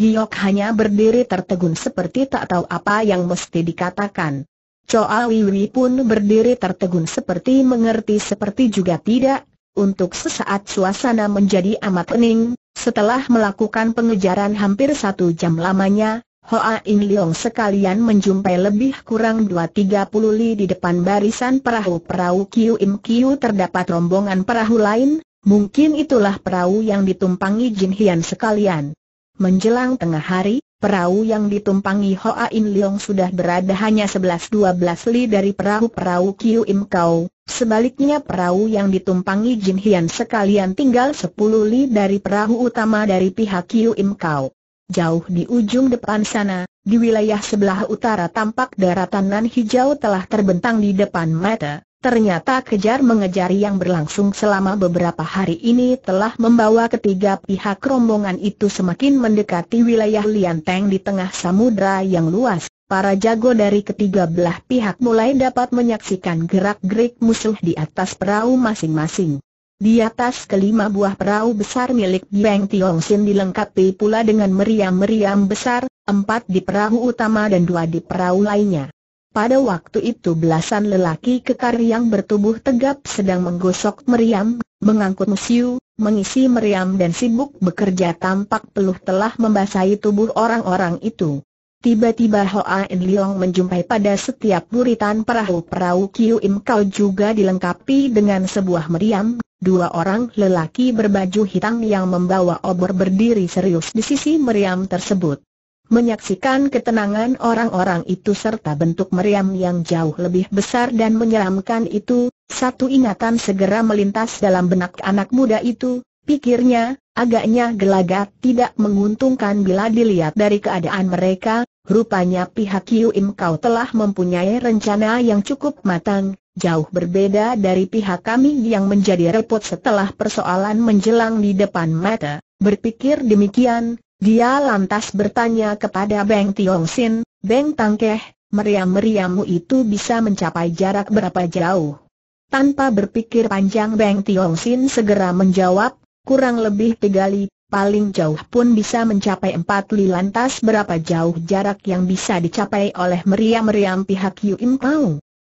Speaker 1: hanya berdiri tertegun seperti tak tahu apa yang mesti dikatakan. Choa Wiwi pun berdiri tertegun seperti mengerti seperti juga tidak. Untuk sesaat suasana menjadi amat pening, setelah melakukan pengejaran hampir satu jam lamanya, Hoa In Leong sekalian menjumpai lebih kurang 2-30 li di depan barisan perahu-perahu Kiu Im Kiu terdapat rombongan perahu lain, mungkin itulah perahu yang ditumpangi Jin Hian sekalian. Menjelang tengah hari, Perahu yang ditumpangi Hoa In Leong sudah berada hanya 11-12 li dari perahu-perahu Kiu Im Kau. Sebaliknya perahu yang ditumpangi Jin Hian sekalian tinggal 10 li dari perahu utama dari pihak Kiu Im Kau. Jauh di ujung depan sana, di wilayah sebelah utara tampak daratan nan hijau telah terbentang di depan mata. Ternyata kejar mengejar yang berlangsung selama beberapa hari ini telah membawa ketiga pihak rombongan itu semakin mendekati wilayah Lianteng di tengah samudra yang luas. Para jago dari ketiga belah pihak mulai dapat menyaksikan gerak-gerik musuh di atas perahu masing-masing. Di atas kelima buah perahu besar milik Beng Sin dilengkapi pula dengan meriam-meriam besar, empat di perahu utama dan dua di perahu lainnya. Pada waktu itu belasan lelaki kekar yang bertubuh tegap sedang menggosok meriam, mengangkut musiu, mengisi meriam dan sibuk bekerja tampak peluh telah membasahi tubuh orang-orang itu. Tiba-tiba Hoa En Leong menjumpai pada setiap buritan perahu-perahu Kiu Im Kau juga dilengkapi dengan sebuah meriam, dua orang lelaki berbaju hitam yang membawa obor berdiri serius di sisi meriam tersebut. Menyaksikan ketenangan orang-orang itu serta bentuk meriam yang jauh lebih besar dan menyeramkan itu, satu ingatan segera melintas dalam benak anak muda itu, pikirnya, agaknya gelagat tidak menguntungkan bila dilihat dari keadaan mereka, rupanya pihak Yu Im Kau telah mempunyai rencana yang cukup matang, jauh berbeda dari pihak kami yang menjadi repot setelah persoalan menjelang di depan mata, berpikir demikian, dia lantas bertanya kepada Beng Tiong Sin, Beng Tangkeh, meriam-meriammu itu bisa mencapai jarak berapa jauh? Tanpa berpikir panjang Beng Tiong Sin segera menjawab, kurang lebih tiga li, paling jauh pun bisa mencapai empat li lantas berapa jauh jarak yang bisa dicapai oleh meriam-meriam pihak Yu Im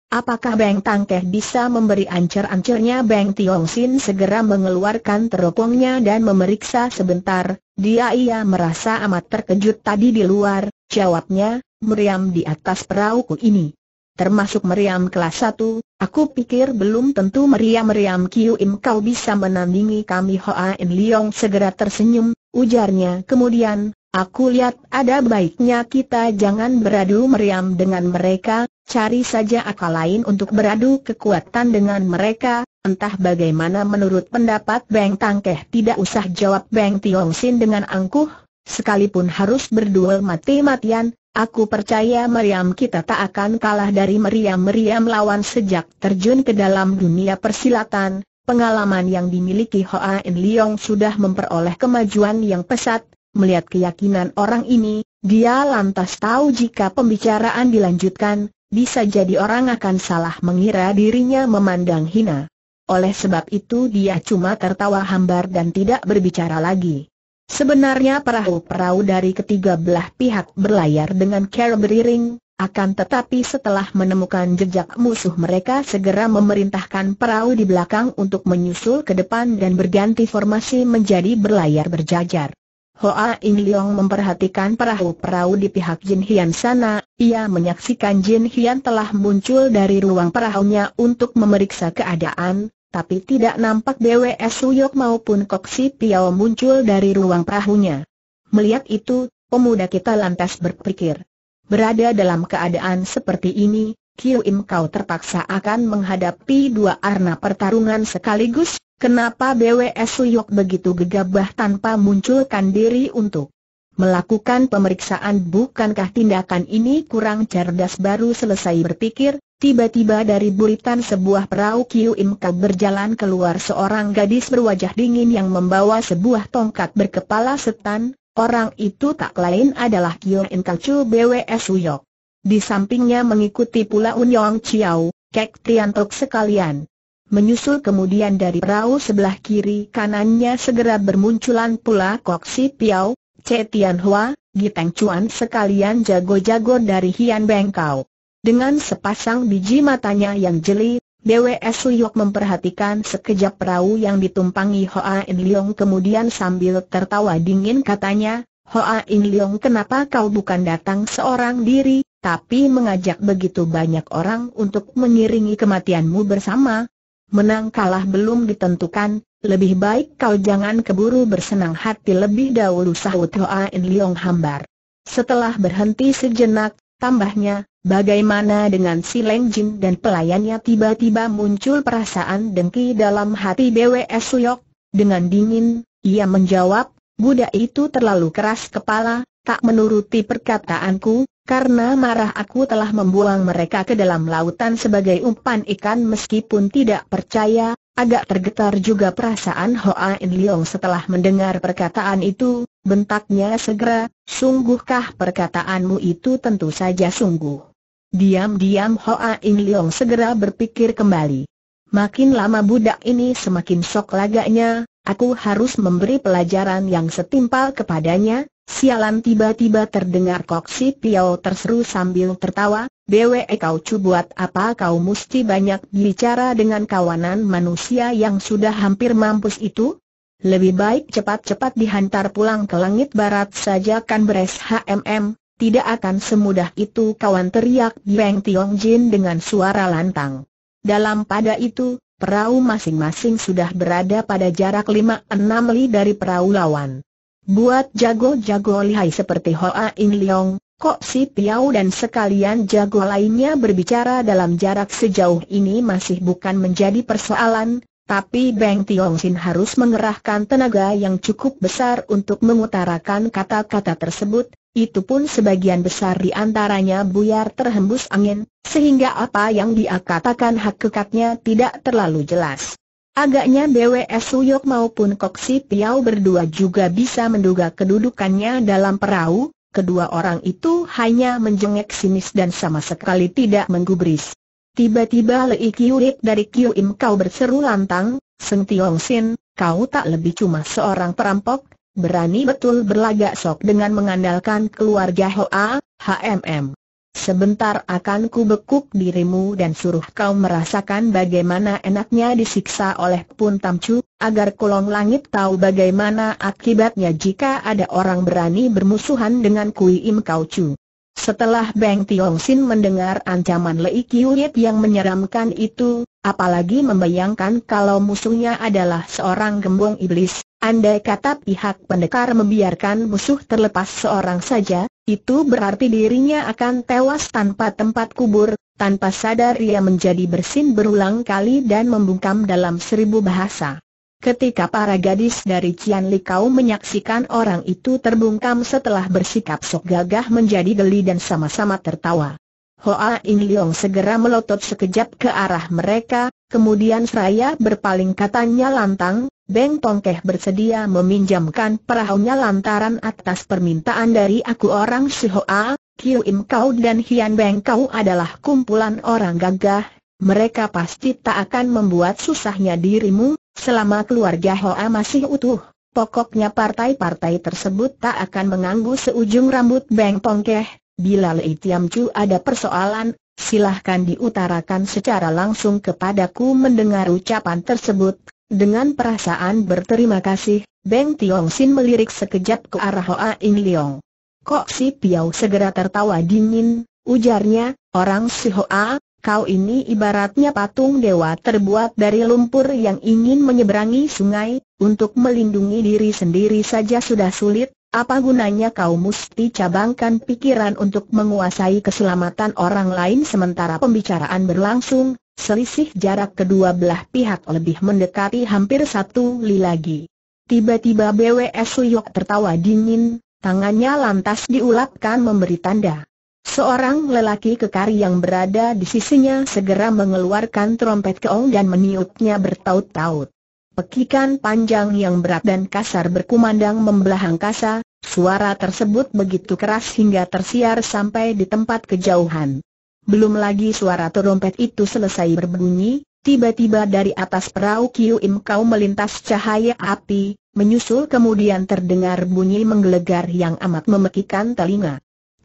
Speaker 1: Apakah Beng Tangkeh bisa memberi ancer-ancernya Beng Tiong Sin segera mengeluarkan teropongnya dan memeriksa sebentar, dia ia merasa amat terkejut tadi di luar, jawabnya, meriam di atas perahuku ini. Termasuk meriam kelas 1, aku pikir belum tentu meriam-meriam Kiu Im kau bisa menandingi kami Hoa In Leong segera tersenyum, ujarnya kemudian, Aku lihat ada baiknya kita jangan beradu meriam dengan mereka, Cari saja akal lain untuk beradu kekuatan dengan mereka, entah bagaimana menurut pendapat Beng Tangkeh tidak usah jawab Beng Tiong Sin dengan angkuh, sekalipun harus berduel mati-matian, Aku percaya meriam kita tak akan kalah dari meriam-meriam lawan sejak terjun ke dalam dunia persilatan. Pengalaman yang dimiliki Hoa In Leong sudah memperoleh kemajuan yang pesat. Melihat keyakinan orang ini, dia lantas tahu jika pembicaraan dilanjutkan, bisa jadi orang akan salah mengira dirinya memandang hina. Oleh sebab itu dia cuma tertawa hambar dan tidak berbicara lagi. Sebenarnya perahu-perahu dari ketiga belah pihak berlayar dengan cara beriring, akan tetapi setelah menemukan jejak musuh mereka segera memerintahkan perahu di belakang untuk menyusul ke depan dan berganti formasi menjadi berlayar berjajar. Hoa In Leong memperhatikan perahu-perahu di pihak Jin Hian sana, ia menyaksikan Jin Hian telah muncul dari ruang perahunya untuk memeriksa keadaan, tapi tidak nampak BWS Suyok maupun Koksi Piao muncul dari ruang perahunya. Melihat itu, pemuda kita lantas berpikir. Berada dalam keadaan seperti ini, Kiu Im Kau terpaksa akan menghadapi dua arna pertarungan sekaligus, Kenapa BWS Suyok begitu gegabah tanpa munculkan diri untuk melakukan pemeriksaan bukankah tindakan ini kurang cerdas baru selesai berpikir, tiba-tiba dari buritan sebuah perahu Kiu Im berjalan keluar seorang gadis berwajah dingin yang membawa sebuah tongkat berkepala setan, orang itu tak lain adalah Kiu Im Chu BWS Suyok. Di sampingnya mengikuti pula Unyong Chiao, Kek Tian sekalian. Menyusul kemudian dari perahu sebelah kiri kanannya segera bermunculan pula Kok Si Piao, Che Tian Hua, Giteng Chuan sekalian jago-jago dari Hian Bengkau. Dengan sepasang biji matanya yang jeli, BWS Suyok memperhatikan sekejap perahu yang ditumpangi Hoa In Leong kemudian sambil tertawa dingin katanya, Hoa In Leong kenapa kau bukan datang seorang diri, tapi mengajak begitu banyak orang untuk mengiringi kematianmu bersama, Menang kalah belum ditentukan, lebih baik kau jangan keburu bersenang hati lebih dahulu sahut Hoa In Leong hambar. Setelah berhenti sejenak, tambahnya, bagaimana dengan si Leng Jin dan pelayannya tiba-tiba muncul perasaan dengki dalam hati BWS Suyok, dengan dingin, ia menjawab, Budak itu terlalu keras kepala, tak menuruti perkataanku, karena marah aku telah membuang mereka ke dalam lautan sebagai umpan ikan meskipun tidak percaya, agak tergetar juga perasaan Hoa In Leong setelah mendengar perkataan itu, bentaknya segera, sungguhkah perkataanmu itu tentu saja sungguh. Diam-diam Hoa In Leong segera berpikir kembali. Makin lama budak ini semakin sok laganya. Aku harus memberi pelajaran yang setimpal kepadanya, sialan tiba-tiba terdengar koksi Piao terseru sambil tertawa, Bwe kau buat apa kau mesti banyak bicara dengan kawanan manusia yang sudah hampir mampus itu? Lebih baik cepat-cepat dihantar pulang ke langit barat saja kan beres HMM, tidak akan semudah itu kawan teriak Beng Tiong Jin dengan suara lantang. Dalam pada itu, Perahu masing-masing sudah berada pada jarak 5 enam li dari perahu lawan. Buat jago-jago lihai seperti Hoa In Leong, Kok Si Piao dan sekalian jago lainnya berbicara dalam jarak sejauh ini masih bukan menjadi persoalan, tapi Beng Sin harus mengerahkan tenaga yang cukup besar untuk mengutarakan kata-kata tersebut, itu pun sebagian besar di antaranya buyar terhembus angin, sehingga apa yang dia katakan hakikatnya tidak terlalu jelas. Agaknya BWS Suyok maupun Koksi Piau berdua juga bisa menduga kedudukannya dalam perahu, kedua orang itu hanya menjengek sinis dan sama sekali tidak menggubris. Tiba-tiba Lei Kiurik dari Kiu Im kau berseru lantang, Seng Tiong Sin, kau tak lebih cuma seorang perampok, berani betul berlagak sok dengan mengandalkan keluarga Hoa, HMM. Sebentar akan ku bekuk dirimu dan suruh kau merasakan bagaimana enaknya disiksa oleh Pun Tamcu, agar kolong langit tahu bagaimana akibatnya jika ada orang berani bermusuhan dengan Kui Im Kau Chu. Setelah Beng Tiong Sin mendengar ancaman Lei Kiyuyet yang menyeramkan itu, apalagi membayangkan kalau musuhnya adalah seorang gembong iblis, andai kata pihak pendekar membiarkan musuh terlepas seorang saja, itu berarti dirinya akan tewas tanpa tempat kubur, tanpa sadar ia menjadi bersin berulang kali dan membungkam dalam seribu bahasa. Ketika para gadis dari Cian Likau menyaksikan orang itu terbungkam setelah bersikap sok gagah menjadi geli dan sama-sama tertawa. Hoa In Leong segera melotot sekejap ke arah mereka, kemudian seraya berpaling katanya lantang, Beng Tongkeh bersedia meminjamkan perahunya lantaran atas permintaan dari aku orang si Hoa, Kiu Im Kau dan Hian Beng Kau adalah kumpulan orang gagah, mereka pasti tak akan membuat susahnya dirimu, selama keluarga Hoa masih utuh. Pokoknya partai-partai tersebut tak akan menganggu seujung rambut Beng Pongkeh. Bila Lei Tiam Chu ada persoalan, silahkan diutarakan secara langsung kepadaku mendengar ucapan tersebut. Dengan perasaan berterima kasih, Beng Tiong Sin melirik sekejap ke arah Hoa In Leong. Kok si Piau segera tertawa dingin, ujarnya, orang si Hoa, kau ini ibaratnya patung dewa terbuat dari lumpur yang ingin menyeberangi sungai, untuk melindungi diri sendiri saja sudah sulit, apa gunanya kau mesti cabangkan pikiran untuk menguasai keselamatan orang lain sementara pembicaraan berlangsung, selisih jarak kedua belah pihak lebih mendekati hampir satu li lagi. Tiba-tiba BWS Suyok tertawa dingin, tangannya lantas diulapkan memberi tanda. Seorang lelaki kekar yang berada di sisinya segera mengeluarkan trompet keong dan meniupnya bertaut-taut. Pekikan panjang yang berat dan kasar berkumandang membelah angkasa, suara tersebut begitu keras hingga tersiar sampai di tempat kejauhan. Belum lagi suara trompet itu selesai berbunyi, tiba-tiba dari atas perahu Kiu Im Kau melintas cahaya api, menyusul kemudian terdengar bunyi menggelegar yang amat memekikan telinga.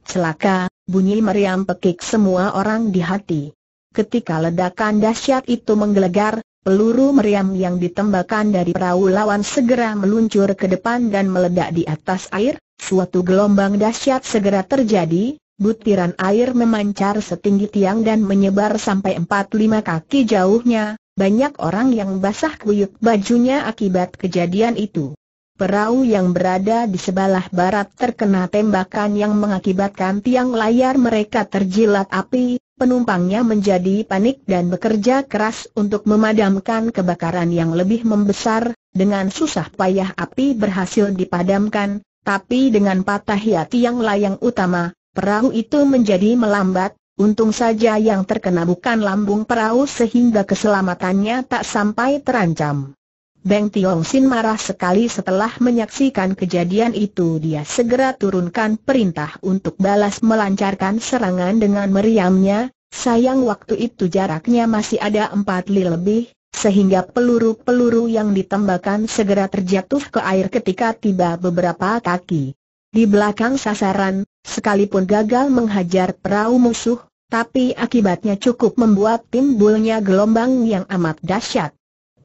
Speaker 1: Celaka, bunyi meriam pekik semua orang di hati. Ketika ledakan dahsyat itu menggelegar, peluru meriam yang ditembakkan dari perahu lawan segera meluncur ke depan dan meledak di atas air, suatu gelombang dahsyat segera terjadi, butiran air memancar setinggi tiang dan menyebar sampai 4 lima kaki jauhnya, banyak orang yang basah kuyup bajunya akibat kejadian itu. Perahu yang berada di sebelah barat terkena tembakan yang mengakibatkan tiang layar mereka terjilat api, penumpangnya menjadi panik dan bekerja keras untuk memadamkan kebakaran yang lebih membesar, dengan susah payah api berhasil dipadamkan, tapi dengan patah patahnya tiang layang utama, perahu itu menjadi melambat, untung saja yang terkena bukan lambung perahu sehingga keselamatannya tak sampai terancam. Beng Tiong Sin marah sekali setelah menyaksikan kejadian itu dia segera turunkan perintah untuk balas melancarkan serangan dengan meriamnya, sayang waktu itu jaraknya masih ada empat li lebih, sehingga peluru-peluru yang ditembakkan segera terjatuh ke air ketika tiba beberapa kaki. Di belakang sasaran, sekalipun gagal menghajar perahu musuh, tapi akibatnya cukup membuat timbulnya gelombang yang amat dahsyat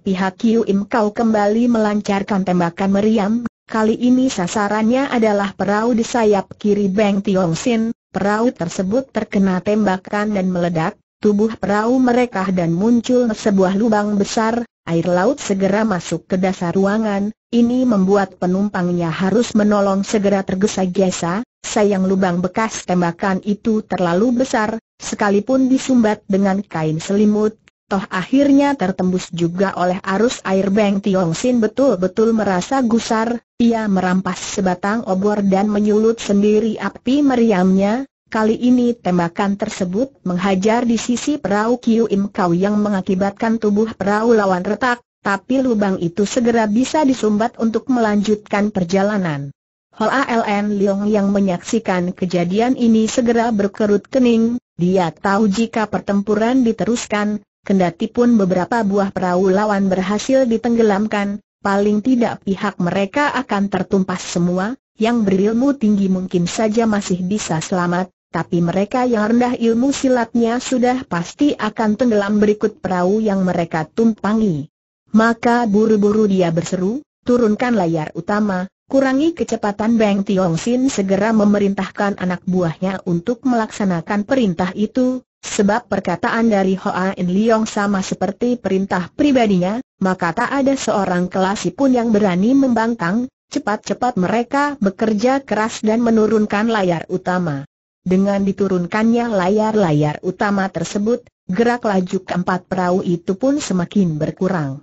Speaker 1: pihak Kiu Im Kau kembali melancarkan tembakan meriam, kali ini sasarannya adalah perahu di sayap kiri Beng Tiong Sin, perahu tersebut terkena tembakan dan meledak, tubuh perahu mereka dan muncul sebuah lubang besar, air laut segera masuk ke dasar ruangan, ini membuat penumpangnya harus menolong segera tergesa-gesa, sayang lubang bekas tembakan itu terlalu besar, sekalipun disumbat dengan kain selimut, toh akhirnya tertembus juga oleh arus air Beng Tiong Sin betul-betul merasa gusar, ia merampas sebatang obor dan menyulut sendiri api meriamnya, kali ini tembakan tersebut menghajar di sisi perahu Kiu Im Kau yang mengakibatkan tubuh perahu lawan retak, tapi lubang itu segera bisa disumbat untuk melanjutkan perjalanan. Hol Aln Leong yang menyaksikan kejadian ini segera berkerut kening, dia tahu jika pertempuran diteruskan, Kendati pun beberapa buah perahu lawan berhasil ditenggelamkan, paling tidak pihak mereka akan tertumpas semua, yang berilmu tinggi mungkin saja masih bisa selamat, tapi mereka yang rendah ilmu silatnya sudah pasti akan tenggelam berikut perahu yang mereka tumpangi. Maka buru-buru dia berseru, turunkan layar utama, kurangi kecepatan Beng Tiong Sin segera memerintahkan anak buahnya untuk melaksanakan perintah itu, Sebab perkataan dari Hoa In Leong sama seperti perintah pribadinya, maka tak ada seorang kelasi pun yang berani membangkang, cepat-cepat mereka bekerja keras dan menurunkan layar utama. Dengan diturunkannya layar-layar utama tersebut, gerak laju keempat perahu itu pun semakin berkurang.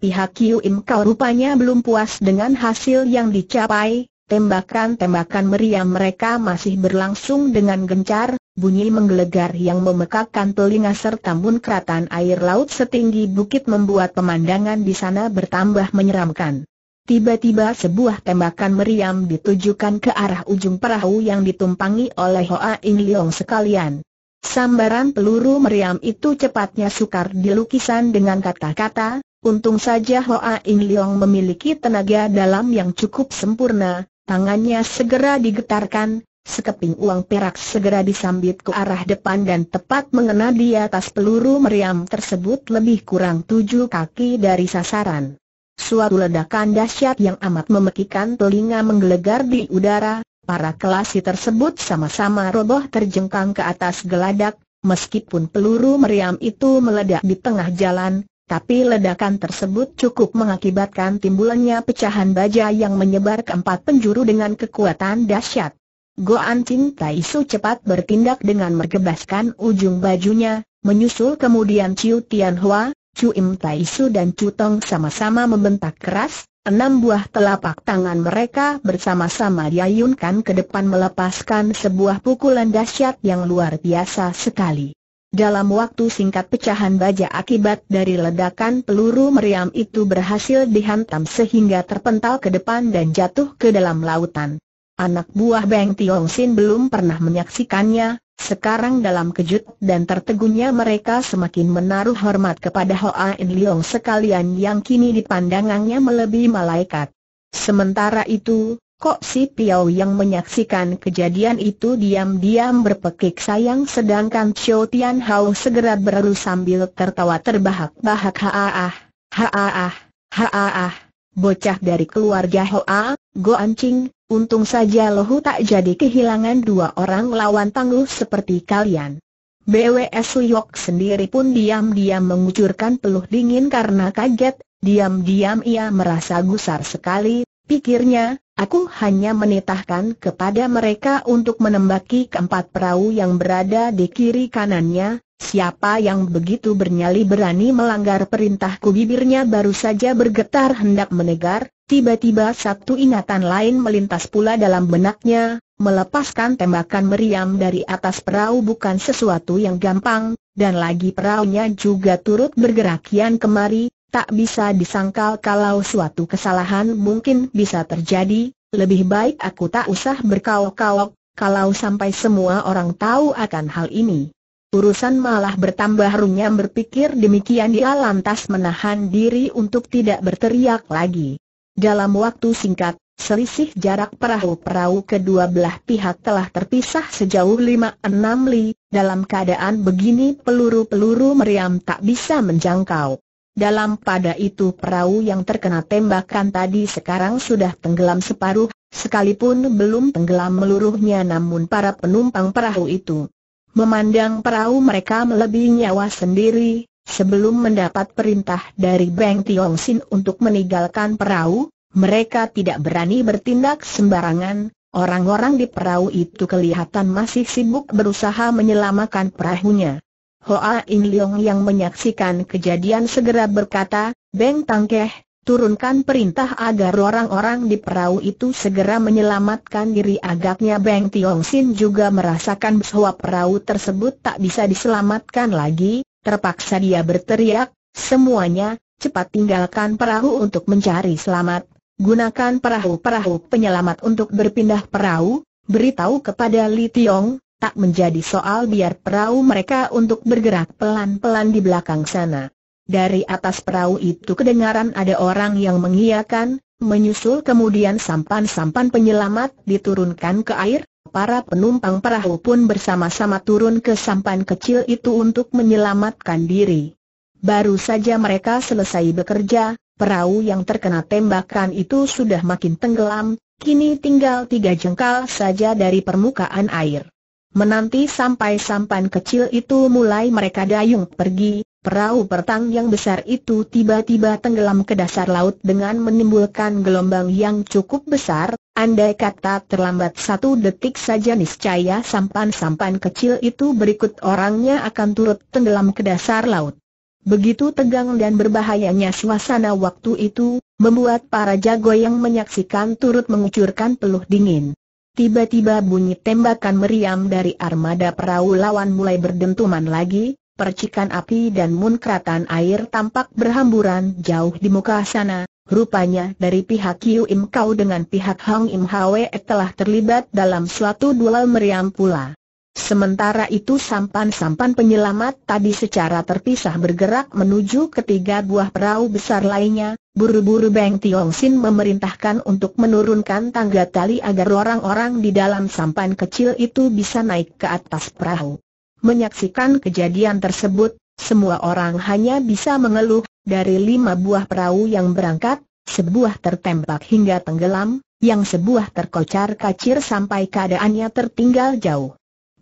Speaker 1: Pihak Kiu Im Kau rupanya belum puas dengan hasil yang dicapai, Tembakan-tembakan meriam mereka masih berlangsung dengan gencar, Bunyi menggelegar yang memekakkan telinga serta munkratan air laut setinggi bukit membuat pemandangan di sana bertambah menyeramkan. Tiba-tiba sebuah tembakan meriam ditujukan ke arah ujung perahu yang ditumpangi oleh Hoa In Leong sekalian. Sambaran peluru meriam itu cepatnya sukar dilukisan dengan kata-kata, untung saja Hoa In Leong memiliki tenaga dalam yang cukup sempurna, tangannya segera digetarkan, Sekeping uang perak segera disambit ke arah depan dan tepat mengena di atas peluru meriam tersebut lebih kurang tujuh kaki dari sasaran. Suatu ledakan dahsyat yang amat memekikan telinga menggelegar di udara, para kelasi tersebut sama-sama roboh terjengkang ke atas geladak, meskipun peluru meriam itu meledak di tengah jalan, tapi ledakan tersebut cukup mengakibatkan timbulannya pecahan baja yang menyebar ke empat penjuru dengan kekuatan dahsyat. Goan Tai Taisu cepat bertindak dengan mergebaskan ujung bajunya, menyusul kemudian Chiu Tian Hua, Chu Im Taisu dan Chu Tong sama-sama membentak keras, enam buah telapak tangan mereka bersama-sama diayunkan ke depan melepaskan sebuah pukulan dahsyat yang luar biasa sekali. Dalam waktu singkat pecahan baja akibat dari ledakan peluru meriam itu berhasil dihantam sehingga terpental ke depan dan jatuh ke dalam lautan. Anak buah Beng Tiong Sin belum pernah menyaksikannya, sekarang dalam kejut dan tertegunnya mereka semakin menaruh hormat kepada Hoa In Leong sekalian yang kini dipandangannya melebihi malaikat. Sementara itu, Kok Si Piao yang menyaksikan kejadian itu diam-diam berpekik sayang sedangkan Chou Tian Hao segera berlalu sambil tertawa terbahak-bahak haaah, haaah, haaah, bocah dari keluarga Hoa, Go Ancing, Untung saja Lohu tak jadi kehilangan dua orang lawan tangguh seperti kalian. BWS Liok sendiri pun diam-diam mengucurkan peluh dingin karena kaget, diam-diam ia merasa gusar sekali, pikirnya, aku hanya menitahkan kepada mereka untuk menembaki keempat perahu yang berada di kiri kanannya, siapa yang begitu bernyali berani melanggar perintahku bibirnya baru saja bergetar hendak menegar, Tiba-tiba satu ingatan lain melintas pula dalam benaknya, melepaskan tembakan meriam dari atas perahu bukan sesuatu yang gampang, dan lagi perahunya juga turut bergerak kian kemari, tak bisa disangkal kalau suatu kesalahan mungkin bisa terjadi, lebih baik aku tak usah berkawok-kawok, kalau sampai semua orang tahu akan hal ini. Urusan malah bertambah runyam berpikir demikian dia lantas menahan diri untuk tidak berteriak lagi. Dalam waktu singkat, selisih jarak perahu-perahu kedua belah pihak telah terpisah sejauh lima enam li, dalam keadaan begini peluru-peluru meriam tak bisa menjangkau. Dalam pada itu perahu yang terkena tembakan tadi sekarang sudah tenggelam separuh, sekalipun belum tenggelam meluruhnya namun para penumpang perahu itu memandang perahu mereka melebihi nyawa sendiri, Sebelum mendapat perintah dari Beng Tiong Sin untuk meninggalkan perahu, mereka tidak berani bertindak sembarangan. Orang-orang di perahu itu kelihatan masih sibuk berusaha menyelamatkan perahunya. Hoa In Leong yang menyaksikan kejadian segera berkata, Beng Tangkeh, turunkan perintah agar orang-orang di perahu itu segera menyelamatkan diri agaknya Beng Tiong Sin juga merasakan bahwa perahu tersebut tak bisa diselamatkan lagi, Terpaksa dia berteriak, semuanya, cepat tinggalkan perahu untuk mencari selamat, gunakan perahu-perahu penyelamat untuk berpindah perahu, beritahu kepada Li Tiong, tak menjadi soal biar perahu mereka untuk bergerak pelan-pelan di belakang sana. Dari atas perahu itu kedengaran ada orang yang mengiyakan, menyusul kemudian sampan-sampan penyelamat diturunkan ke air, Para penumpang perahu pun bersama-sama turun ke sampan kecil itu untuk menyelamatkan diri. Baru saja mereka selesai bekerja, perahu yang terkena tembakan itu sudah makin tenggelam, kini tinggal tiga jengkal saja dari permukaan air. Menanti sampai sampan kecil itu mulai mereka dayung pergi, Perahu pertang yang besar itu tiba-tiba tenggelam ke dasar laut dengan menimbulkan gelombang yang cukup besar, andai kata terlambat satu detik saja niscaya sampan-sampan kecil itu berikut orangnya akan turut tenggelam ke dasar laut. Begitu tegang dan berbahayanya suasana waktu itu, membuat para jago yang menyaksikan turut mengucurkan peluh dingin. Tiba-tiba bunyi tembakan meriam dari armada perahu lawan mulai berdentuman lagi, percikan api dan munkratan air tampak berhamburan jauh di muka sana. Rupanya dari pihak Yu Im Kau dengan pihak Hang Im Hwe telah terlibat dalam suatu duel meriam pula. Sementara itu sampan-sampan penyelamat tadi secara terpisah bergerak menuju ketiga buah perahu besar lainnya, buru-buru Beng Tiong Sin memerintahkan untuk menurunkan tangga tali agar orang-orang di dalam sampan kecil itu bisa naik ke atas perahu. Menyaksikan kejadian tersebut, semua orang hanya bisa mengeluh, dari lima buah perahu yang berangkat, sebuah tertembak hingga tenggelam, yang sebuah terkocar kacir sampai keadaannya tertinggal jauh.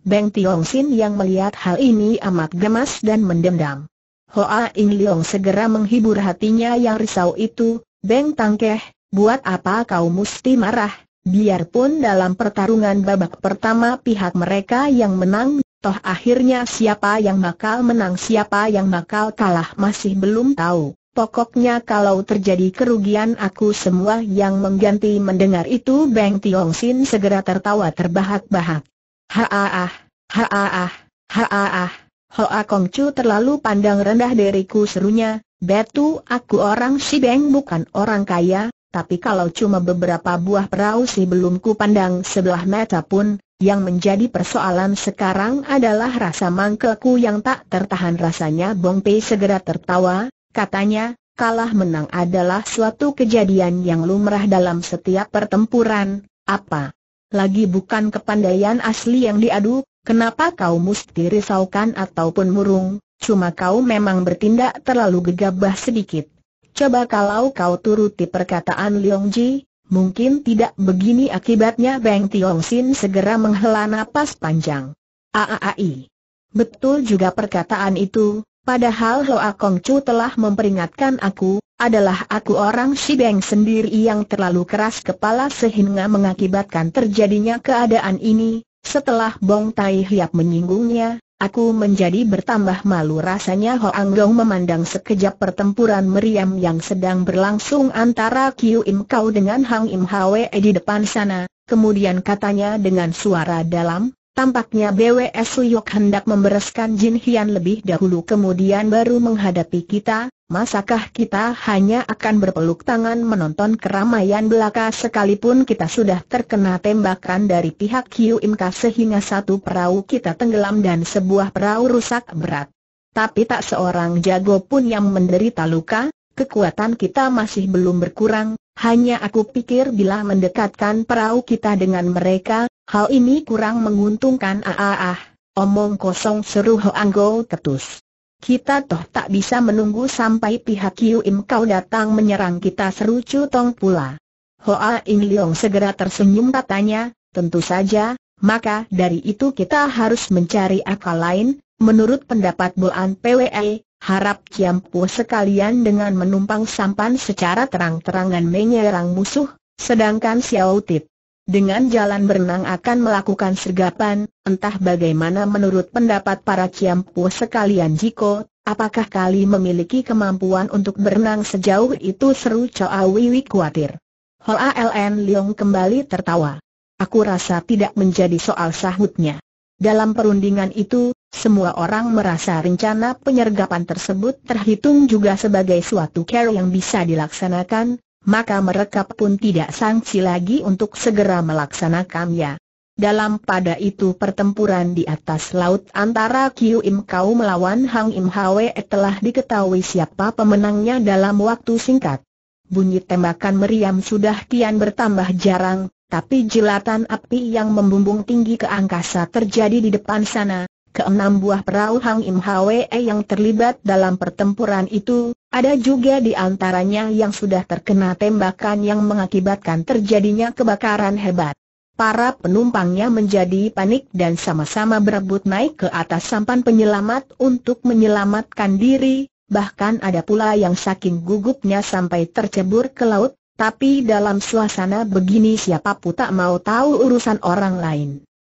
Speaker 1: Beng Tiong Sin yang melihat hal ini amat gemas dan mendendam. Hoa Ing Leong segera menghibur hatinya yang risau itu, Beng Tangkeh, buat apa kau mesti marah, biarpun dalam pertarungan babak pertama pihak mereka yang menang Toh akhirnya siapa yang bakal menang siapa yang bakal kalah masih belum tahu. Pokoknya kalau terjadi kerugian aku semua yang mengganti mendengar itu Beng Tiong Sin segera tertawa terbahak-bahak. Haaah, haaah, haaah, Hoa Kong Chu terlalu pandang rendah diriku serunya, Betu aku orang si Beng bukan orang kaya, tapi kalau cuma beberapa buah perahu si belum ku pandang sebelah mata pun, yang menjadi persoalan sekarang adalah rasa mangkelku yang tak tertahan rasanya Bong Pei segera tertawa, katanya, kalah menang adalah suatu kejadian yang lumrah dalam setiap pertempuran, apa? Lagi bukan kepandaian asli yang diadu, kenapa kau mesti risaukan ataupun murung, cuma kau memang bertindak terlalu gegabah sedikit. Coba kalau kau turuti perkataan Leong Ji, Mungkin tidak begini akibatnya Beng Tiong Sin segera menghela napas panjang. Aaai. Betul juga perkataan itu, padahal Hoa Kong Chu telah memperingatkan aku, adalah aku orang Shibeng sendiri yang terlalu keras kepala sehingga mengakibatkan terjadinya keadaan ini, setelah Bong Tai Hiap menyinggungnya, Aku menjadi bertambah malu rasanya Ho Anggong memandang sekejap pertempuran meriam yang sedang berlangsung antara Kiu Im Kau dengan Hang Im Hwe di depan sana, kemudian katanya dengan suara dalam, Tampaknya BWS Suyok hendak membereskan Jin Hian lebih dahulu kemudian baru menghadapi kita, masakah kita hanya akan berpeluk tangan menonton keramaian belaka sekalipun kita sudah terkena tembakan dari pihak Kiu Imka sehingga satu perahu kita tenggelam dan sebuah perahu rusak berat. Tapi tak seorang jago pun yang menderita luka, kekuatan kita masih belum berkurang, hanya aku pikir bila mendekatkan perahu kita dengan mereka, Hal ini kurang menguntungkan ah omong kosong seru Ho Anggo ketus. Kita toh tak bisa menunggu sampai pihak Kiu Im Kau datang menyerang kita seru Chu Tong pula. Hoa In Leong segera tersenyum katanya, tentu saja, maka dari itu kita harus mencari akal lain, menurut pendapat Boan PWE, harap Ciampu sekalian dengan menumpang sampan secara terang-terangan menyerang musuh, sedangkan Xiao Tip. Dengan jalan berenang akan melakukan sergapan, entah bagaimana menurut pendapat para Ciampu sekalian Jiko, apakah Kali memiliki kemampuan untuk berenang sejauh itu seru Choa Wiwi khawatir. Hoa ALN Leong kembali tertawa. Aku rasa tidak menjadi soal sahutnya. Dalam perundingan itu, semua orang merasa rencana penyergapan tersebut terhitung juga sebagai suatu care yang bisa dilaksanakan, maka mereka pun tidak sangsi lagi untuk segera melaksanakannya. Dalam pada itu pertempuran di atas laut antara Kiu Im Kau melawan Hang Im Hwe telah diketahui siapa pemenangnya dalam waktu singkat. Bunyi tembakan meriam sudah kian bertambah jarang, tapi jelatan api yang membumbung tinggi ke angkasa terjadi di depan sana. Keenam buah perahu Hang Im Hwe yang terlibat dalam pertempuran itu, ada juga di antaranya yang sudah terkena tembakan yang mengakibatkan terjadinya kebakaran hebat. Para penumpangnya menjadi panik dan sama-sama berebut naik ke atas sampan penyelamat untuk menyelamatkan diri, bahkan ada pula yang saking gugupnya sampai tercebur ke laut, tapi dalam suasana begini siapapun tak mau tahu urusan orang lain.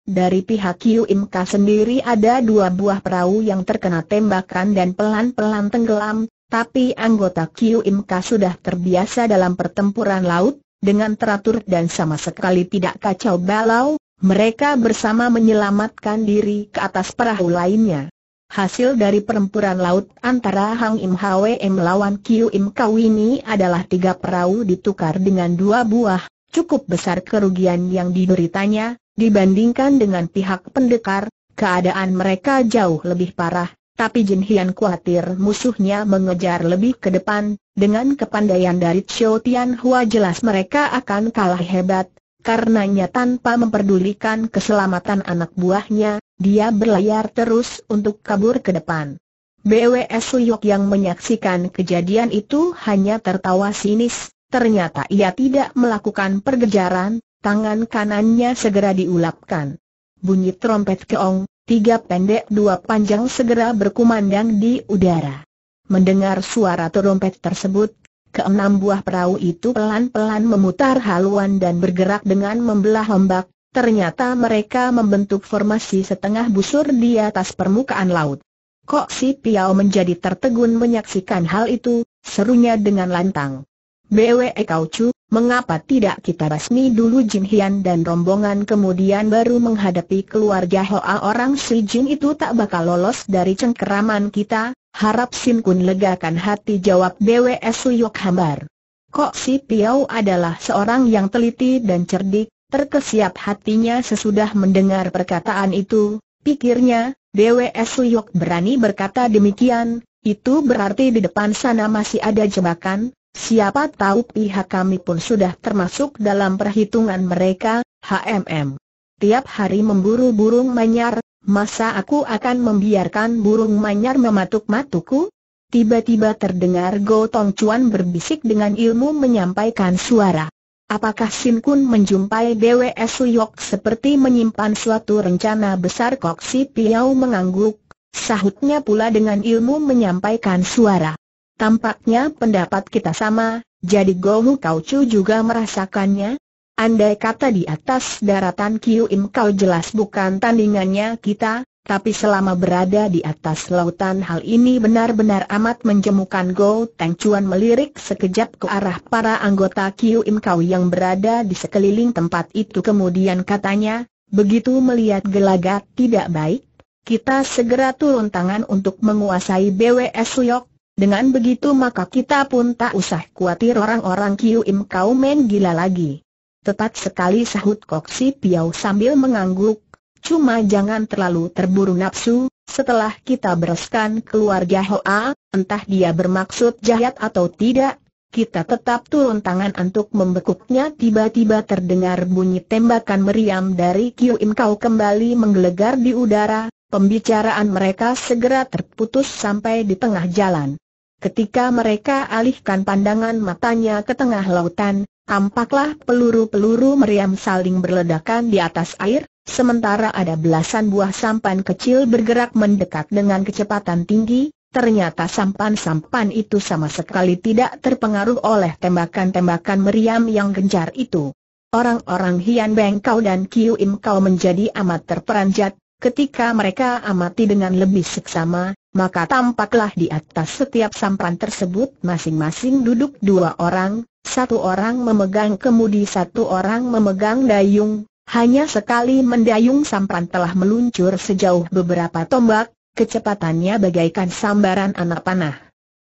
Speaker 1: Dari pihak Kiu Imka sendiri ada dua buah perahu yang terkena tembakan dan pelan-pelan tenggelam, tapi anggota Kiu Imka sudah terbiasa dalam pertempuran laut, dengan teratur dan sama sekali tidak kacau balau, mereka bersama menyelamatkan diri ke atas perahu lainnya. Hasil dari pertempuran laut antara Hang Im Hwm lawan Kiu Im Kau ini adalah tiga perahu ditukar dengan dua buah, cukup besar kerugian yang dideritanya, dibandingkan dengan pihak pendekar, keadaan mereka jauh lebih parah, tapi Jin Hian khawatir musuhnya mengejar lebih ke depan, dengan kepandaian dari Xiao Tian Hua jelas mereka akan kalah hebat, Karena karenanya tanpa memperdulikan keselamatan anak buahnya, dia berlayar terus untuk kabur ke depan. BWS Suyok yang menyaksikan kejadian itu hanya tertawa sinis, ternyata ia tidak melakukan pergejaran, tangan kanannya segera diulapkan. Bunyi trompet keong, tiga pendek dua panjang segera berkumandang di udara. Mendengar suara terompet tersebut, keenam buah perahu itu pelan-pelan memutar haluan dan bergerak dengan membelah ombak, ternyata mereka membentuk formasi setengah busur di atas permukaan laut. Kok si Piao menjadi tertegun menyaksikan hal itu, serunya dengan lantang. Bwe Kau Mengapa tidak kita basmi dulu Jin Hian dan rombongan kemudian baru menghadapi keluarga Hoa orang Shi Jin itu tak bakal lolos dari cengkeraman kita, harap Sin Kun legakan hati jawab BWS Suyok Hambar. Kok si Piau adalah seorang yang teliti dan cerdik, terkesiap hatinya sesudah mendengar perkataan itu, pikirnya, BWS Suyok berani berkata demikian, itu berarti di depan sana masih ada jebakan, Siapa tahu pihak kami pun sudah termasuk dalam perhitungan mereka, HMM. Tiap hari memburu burung manyar, masa aku akan membiarkan burung manyar mematuk-matuku? Tiba-tiba terdengar Go Tong Chuan berbisik dengan ilmu menyampaikan suara. Apakah Sin Kun menjumpai BWS Yok seperti menyimpan suatu rencana besar Kok Si Piau mengangguk, sahutnya pula dengan ilmu menyampaikan suara. Tampaknya pendapat kita sama, jadi Gohu Kaucu juga merasakannya. Andai kata di atas daratan Kiu Im kau jelas bukan tandingannya kita, tapi selama berada di atas lautan hal ini benar-benar amat menjemukan Go Teng Chuan melirik sekejap ke arah para anggota Kiu Im kau yang berada di sekeliling tempat itu kemudian katanya, begitu melihat gelagat tidak baik, kita segera turun tangan untuk menguasai BWS Suyok dengan begitu maka kita pun tak usah khawatir orang-orang Kiu Im kau main gila lagi. Tepat sekali sahut Kok Si Piau sambil mengangguk, cuma jangan terlalu terburu nafsu, setelah kita bereskan keluarga Hoa, entah dia bermaksud jahat atau tidak, kita tetap turun tangan untuk membekuknya tiba-tiba terdengar bunyi tembakan meriam dari Kiu Im Kau kembali menggelegar di udara, Pembicaraan mereka segera terputus sampai di tengah jalan. Ketika mereka alihkan pandangan matanya ke tengah lautan, tampaklah peluru-peluru meriam saling berledakan di atas air, sementara ada belasan buah sampan kecil bergerak mendekat dengan kecepatan tinggi, Ternyata sampan-sampan itu sama sekali tidak terpengaruh oleh tembakan-tembakan meriam yang gencar itu. Orang-orang Hian Beng Kau dan Kiu Im Kau menjadi amat terperanjat, Ketika mereka amati dengan lebih seksama, maka tampaklah di atas setiap sampan tersebut masing-masing duduk dua orang, satu orang memegang kemudi satu orang memegang dayung, hanya sekali mendayung sampan telah meluncur sejauh beberapa tombak, kecepatannya bagaikan sambaran anak panah.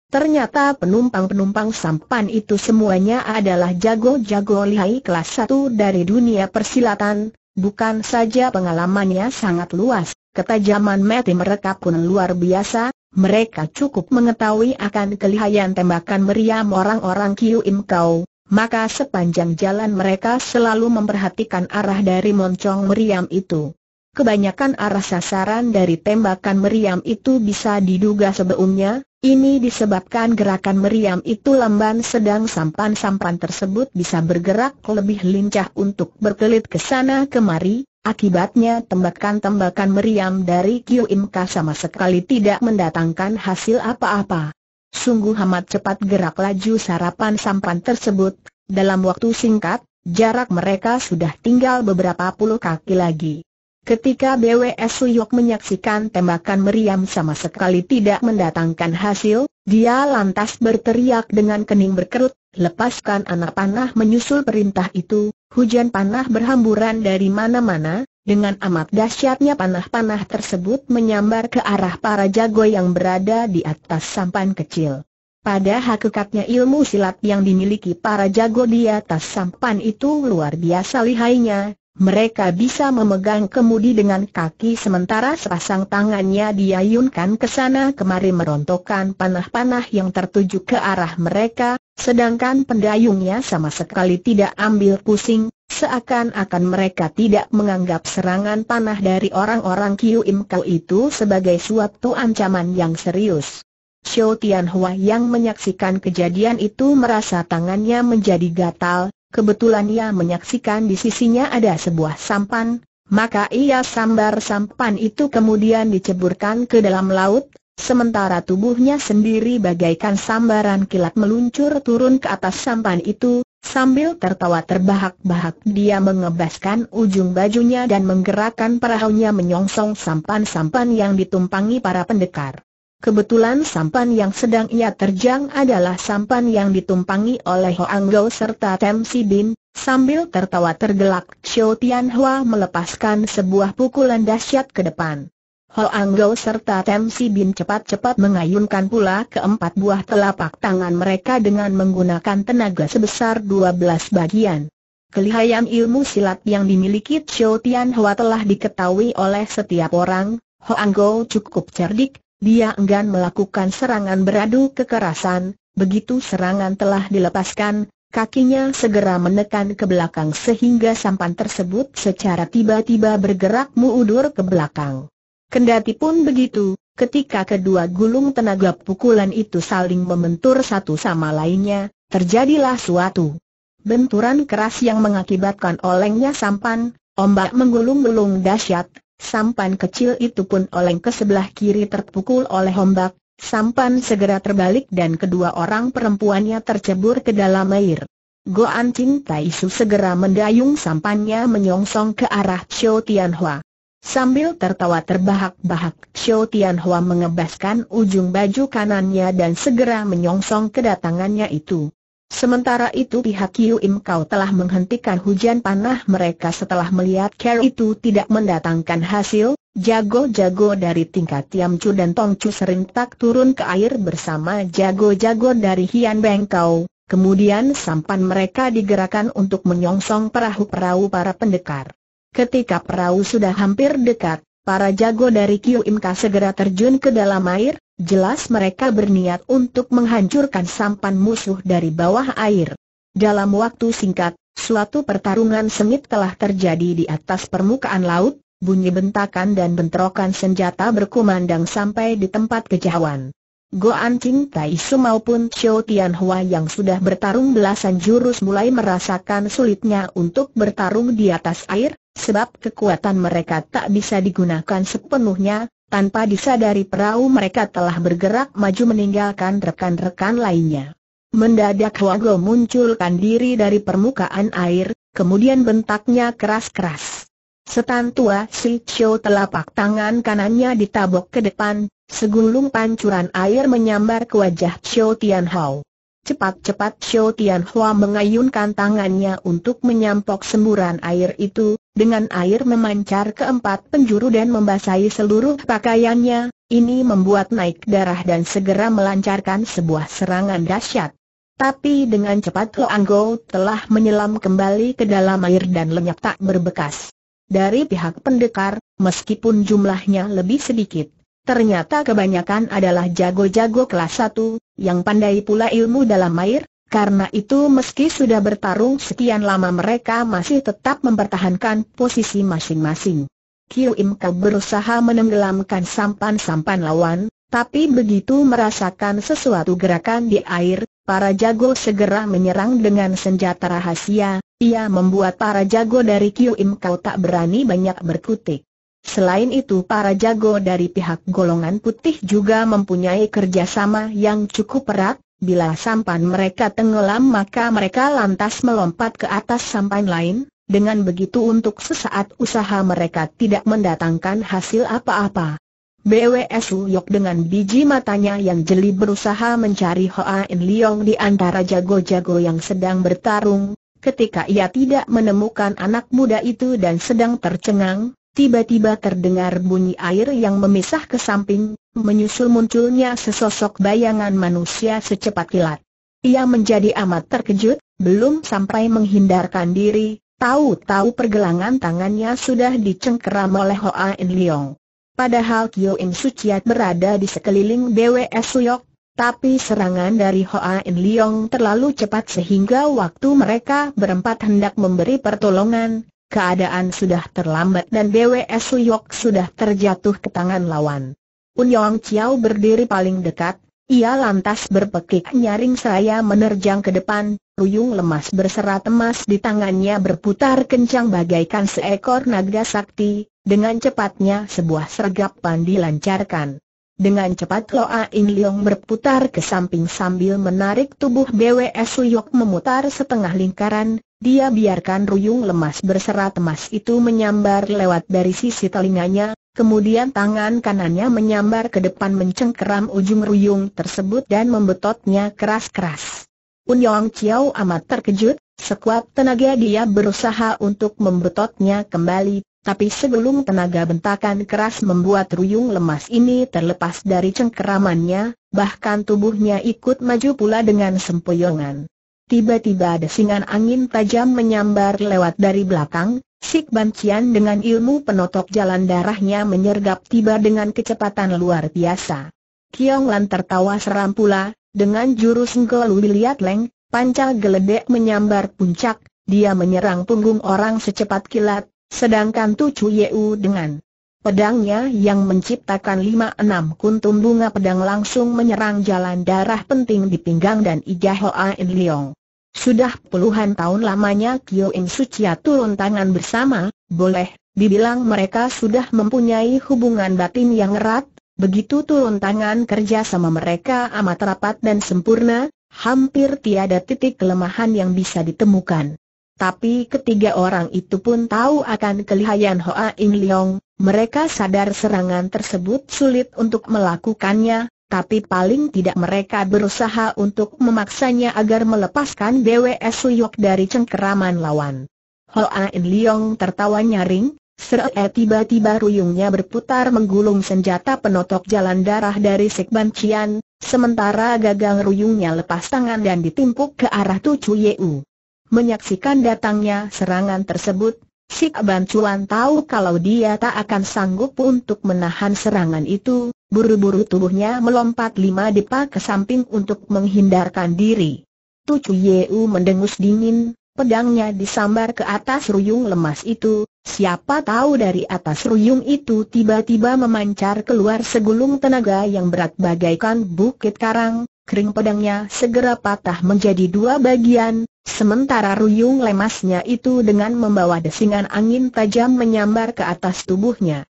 Speaker 1: Ternyata penumpang-penumpang sampan itu semuanya adalah jago-jago lihai kelas satu dari dunia persilatan, Bukan saja pengalamannya sangat luas, ketajaman mati mereka pun luar biasa, mereka cukup mengetahui akan kelihayan tembakan meriam orang-orang Kiu Im Kau, maka sepanjang jalan mereka selalu memperhatikan arah dari moncong meriam itu. Kebanyakan arah sasaran dari tembakan meriam itu bisa diduga sebelumnya, ini disebabkan gerakan meriam itu lamban sedang sampan-sampan tersebut bisa bergerak lebih lincah untuk berkelit ke sana kemari, akibatnya tembakan-tembakan meriam dari Kiu sama sekali tidak mendatangkan hasil apa-apa. Sungguh amat cepat gerak laju sarapan sampan tersebut, dalam waktu singkat, jarak mereka sudah tinggal beberapa puluh kaki lagi. Ketika BWS Suyok menyaksikan tembakan meriam sama sekali tidak mendatangkan hasil, dia lantas berteriak dengan kening berkerut, lepaskan anak panah menyusul perintah itu, hujan panah berhamburan dari mana-mana, dengan amat dahsyatnya panah-panah tersebut menyambar ke arah para jago yang berada di atas sampan kecil. Pada hakikatnya ilmu silat yang dimiliki para jago di atas sampan itu luar biasa lihainya, mereka bisa memegang kemudi dengan kaki sementara sepasang tangannya diayunkan ke sana kemari merontokkan panah-panah yang tertuju ke arah mereka, sedangkan pendayungnya sama sekali tidak ambil pusing, seakan-akan mereka tidak menganggap serangan panah dari orang-orang Kiu Im Kau itu sebagai suatu ancaman yang serius. Xiao Tianhua yang menyaksikan kejadian itu merasa tangannya menjadi gatal, Kebetulan ia menyaksikan di sisinya ada sebuah sampan, maka ia sambar sampan itu kemudian diceburkan ke dalam laut, sementara tubuhnya sendiri bagaikan sambaran kilat meluncur turun ke atas sampan itu, sambil tertawa terbahak-bahak dia mengebaskan ujung bajunya dan menggerakkan perahunya menyongsong sampan-sampan yang ditumpangi para pendekar. Kebetulan sampan yang sedang ia terjang adalah sampan yang ditumpangi oleh Hoang Go serta Tem Si Bin, sambil tertawa tergelak Xiao Tian Hua melepaskan sebuah pukulan dahsyat ke depan. Hoang Go serta Tem Si Bin cepat-cepat mengayunkan pula keempat buah telapak tangan mereka dengan menggunakan tenaga sebesar 12 bagian. Kelihayan ilmu silat yang dimiliki Xiao Tian Hua telah diketahui oleh setiap orang, Hoang Go cukup cerdik, dia enggan melakukan serangan beradu kekerasan, begitu serangan telah dilepaskan, kakinya segera menekan ke belakang sehingga sampan tersebut secara tiba-tiba bergerak mundur ke belakang. Kendati pun begitu, ketika kedua gulung tenaga pukulan itu saling membentur satu sama lainnya, terjadilah suatu benturan keras yang mengakibatkan olengnya sampan, ombak menggulung-gulung dahsyat, Sampan kecil itu pun oleng ke sebelah kiri terpukul oleh ombak, sampan segera terbalik dan kedua orang perempuannya tercebur ke dalam air. Goan Ching Taisu segera mendayung sampannya menyongsong ke arah Xiao Tianhua. Sambil tertawa terbahak-bahak, Xiao Tianhua mengebaskan ujung baju kanannya dan segera menyongsong kedatangannya itu. Sementara itu pihak Yu Im Kau telah menghentikan hujan panah mereka setelah melihat Care itu tidak mendatangkan hasil, jago-jago dari tingkat Tiam Chu dan Tong Chu serentak turun ke air bersama jago-jago dari Hian Beng Kau, kemudian sampan mereka digerakkan untuk menyongsong perahu-perahu para pendekar. Ketika perahu sudah hampir dekat, para jago dari Im Kau segera terjun ke dalam air, Jelas mereka berniat untuk menghancurkan sampan musuh dari bawah air. Dalam waktu singkat, suatu pertarungan sengit telah terjadi di atas permukaan laut, bunyi bentakan dan bentrokan senjata berkumandang sampai di tempat kejauhan. Goan Ching Tai Su maupun Xiao Tianhua yang sudah bertarung belasan jurus mulai merasakan sulitnya untuk bertarung di atas air, sebab kekuatan mereka tak bisa digunakan sepenuhnya, tanpa disadari perahu mereka telah bergerak maju meninggalkan rekan-rekan lainnya. Mendadak Wago munculkan diri dari permukaan air, kemudian bentaknya keras-keras. Setan tua Si Chiu telapak tangan kanannya ditabok ke depan, segulung pancuran air menyambar ke wajah Chiu Tian Hao. Cepat-cepat Xiao Tianhua mengayunkan tangannya untuk menyampok semburan air itu, dengan air memancar ke empat penjuru dan membasahi seluruh pakaiannya, ini membuat naik darah dan segera melancarkan sebuah serangan dahsyat. Tapi dengan cepat Loang Go telah menyelam kembali ke dalam air dan lenyap tak berbekas. Dari pihak pendekar, meskipun jumlahnya lebih sedikit, ternyata kebanyakan adalah jago-jago kelas 1, yang pandai pula ilmu dalam air, karena itu meski sudah bertarung sekian lama mereka masih tetap mempertahankan posisi masing-masing. Kiu Im Kau berusaha menenggelamkan sampan-sampan lawan, tapi begitu merasakan sesuatu gerakan di air, para jago segera menyerang dengan senjata rahasia, ia membuat para jago dari Kiu Im Kau tak berani banyak berkutik. Selain itu para jago dari pihak golongan putih juga mempunyai kerjasama yang cukup erat, bila sampan mereka tenggelam maka mereka lantas melompat ke atas sampan lain, dengan begitu untuk sesaat usaha mereka tidak mendatangkan hasil apa-apa. BWS Uyok dengan biji matanya yang jeli berusaha mencari Hoa In Leong di antara jago-jago yang sedang bertarung. Ketika ia tidak menemukan anak muda itu dan sedang tercengang, Tiba-tiba terdengar bunyi air yang memisah ke samping, menyusul munculnya sesosok bayangan manusia secepat kilat. Ia menjadi amat terkejut, belum sampai menghindarkan diri, tahu-tahu pergelangan tangannya sudah dicengkeram oleh Hoa In Leong. Padahal Kyo In Suciat berada di sekeliling BWS Suyok, tapi serangan dari Hoa In Leong terlalu cepat sehingga waktu mereka berempat hendak memberi pertolongan, keadaan sudah terlambat dan BWS Suyok sudah terjatuh ke tangan lawan. Yong Chiao berdiri paling dekat, ia lantas berpekik nyaring seraya menerjang ke depan, ruyung lemas berserat emas di tangannya berputar kencang bagaikan seekor naga sakti, dengan cepatnya sebuah sergapan dilancarkan. Dengan cepat Loa In Leong berputar ke samping sambil menarik tubuh BWS Suyok memutar setengah lingkaran, dia biarkan ruyung lemas berserat emas itu menyambar lewat dari sisi telinganya, kemudian tangan kanannya menyambar ke depan mencengkeram ujung ruyung tersebut dan membetotnya keras-keras. Yong Chiao amat terkejut, sekuat tenaga dia berusaha untuk membetotnya kembali, tapi sebelum tenaga bentakan keras membuat ruyung lemas ini terlepas dari cengkeramannya, bahkan tubuhnya ikut maju pula dengan sempoyongan. Tiba-tiba ada singan angin tajam menyambar lewat dari belakang, Sik Ban dengan ilmu penotok jalan darahnya menyergap tiba dengan kecepatan luar biasa. Kiong Lan tertawa seram pula, dengan jurus Ngolu Liat Leng, pancal geledek menyambar puncak, dia menyerang punggung orang secepat kilat, sedangkan Tu Chu Yeu dengan pedangnya yang menciptakan lima enam kuntum bunga pedang langsung menyerang jalan darah penting di pinggang dan Iga Hoa In Leong. Sudah puluhan tahun lamanya Kyo Im Sucia turun tangan bersama, boleh dibilang mereka sudah mempunyai hubungan batin yang erat, begitu turun tangan kerja sama mereka amat rapat dan sempurna, hampir tiada titik kelemahan yang bisa ditemukan. Tapi ketiga orang itu pun tahu akan kelihayan Hoa In Leong, mereka sadar serangan tersebut sulit untuk melakukannya, tapi paling tidak mereka berusaha untuk memaksanya agar melepaskan BWS Suyok dari cengkeraman lawan. Ho Ain Leong tertawa nyaring, seret eh, tiba-tiba ruyungnya berputar menggulung senjata penotok jalan darah dari Sekban Cian, sementara gagang ruyungnya lepas tangan dan ditimpuk ke arah Tucu Yeu. Menyaksikan datangnya serangan tersebut, Sikban Cian tahu kalau dia tak akan sanggup untuk menahan serangan itu, Buru-buru tubuhnya melompat lima depa ke samping untuk menghindarkan diri. Tucu Yeu mendengus dingin, pedangnya disambar ke atas ruyung lemas itu, siapa tahu dari atas ruyung itu tiba-tiba memancar keluar segulung tenaga yang berat bagaikan bukit karang, kering pedangnya segera patah menjadi dua bagian, sementara ruyung lemasnya itu dengan membawa desingan angin tajam menyambar ke atas tubuhnya.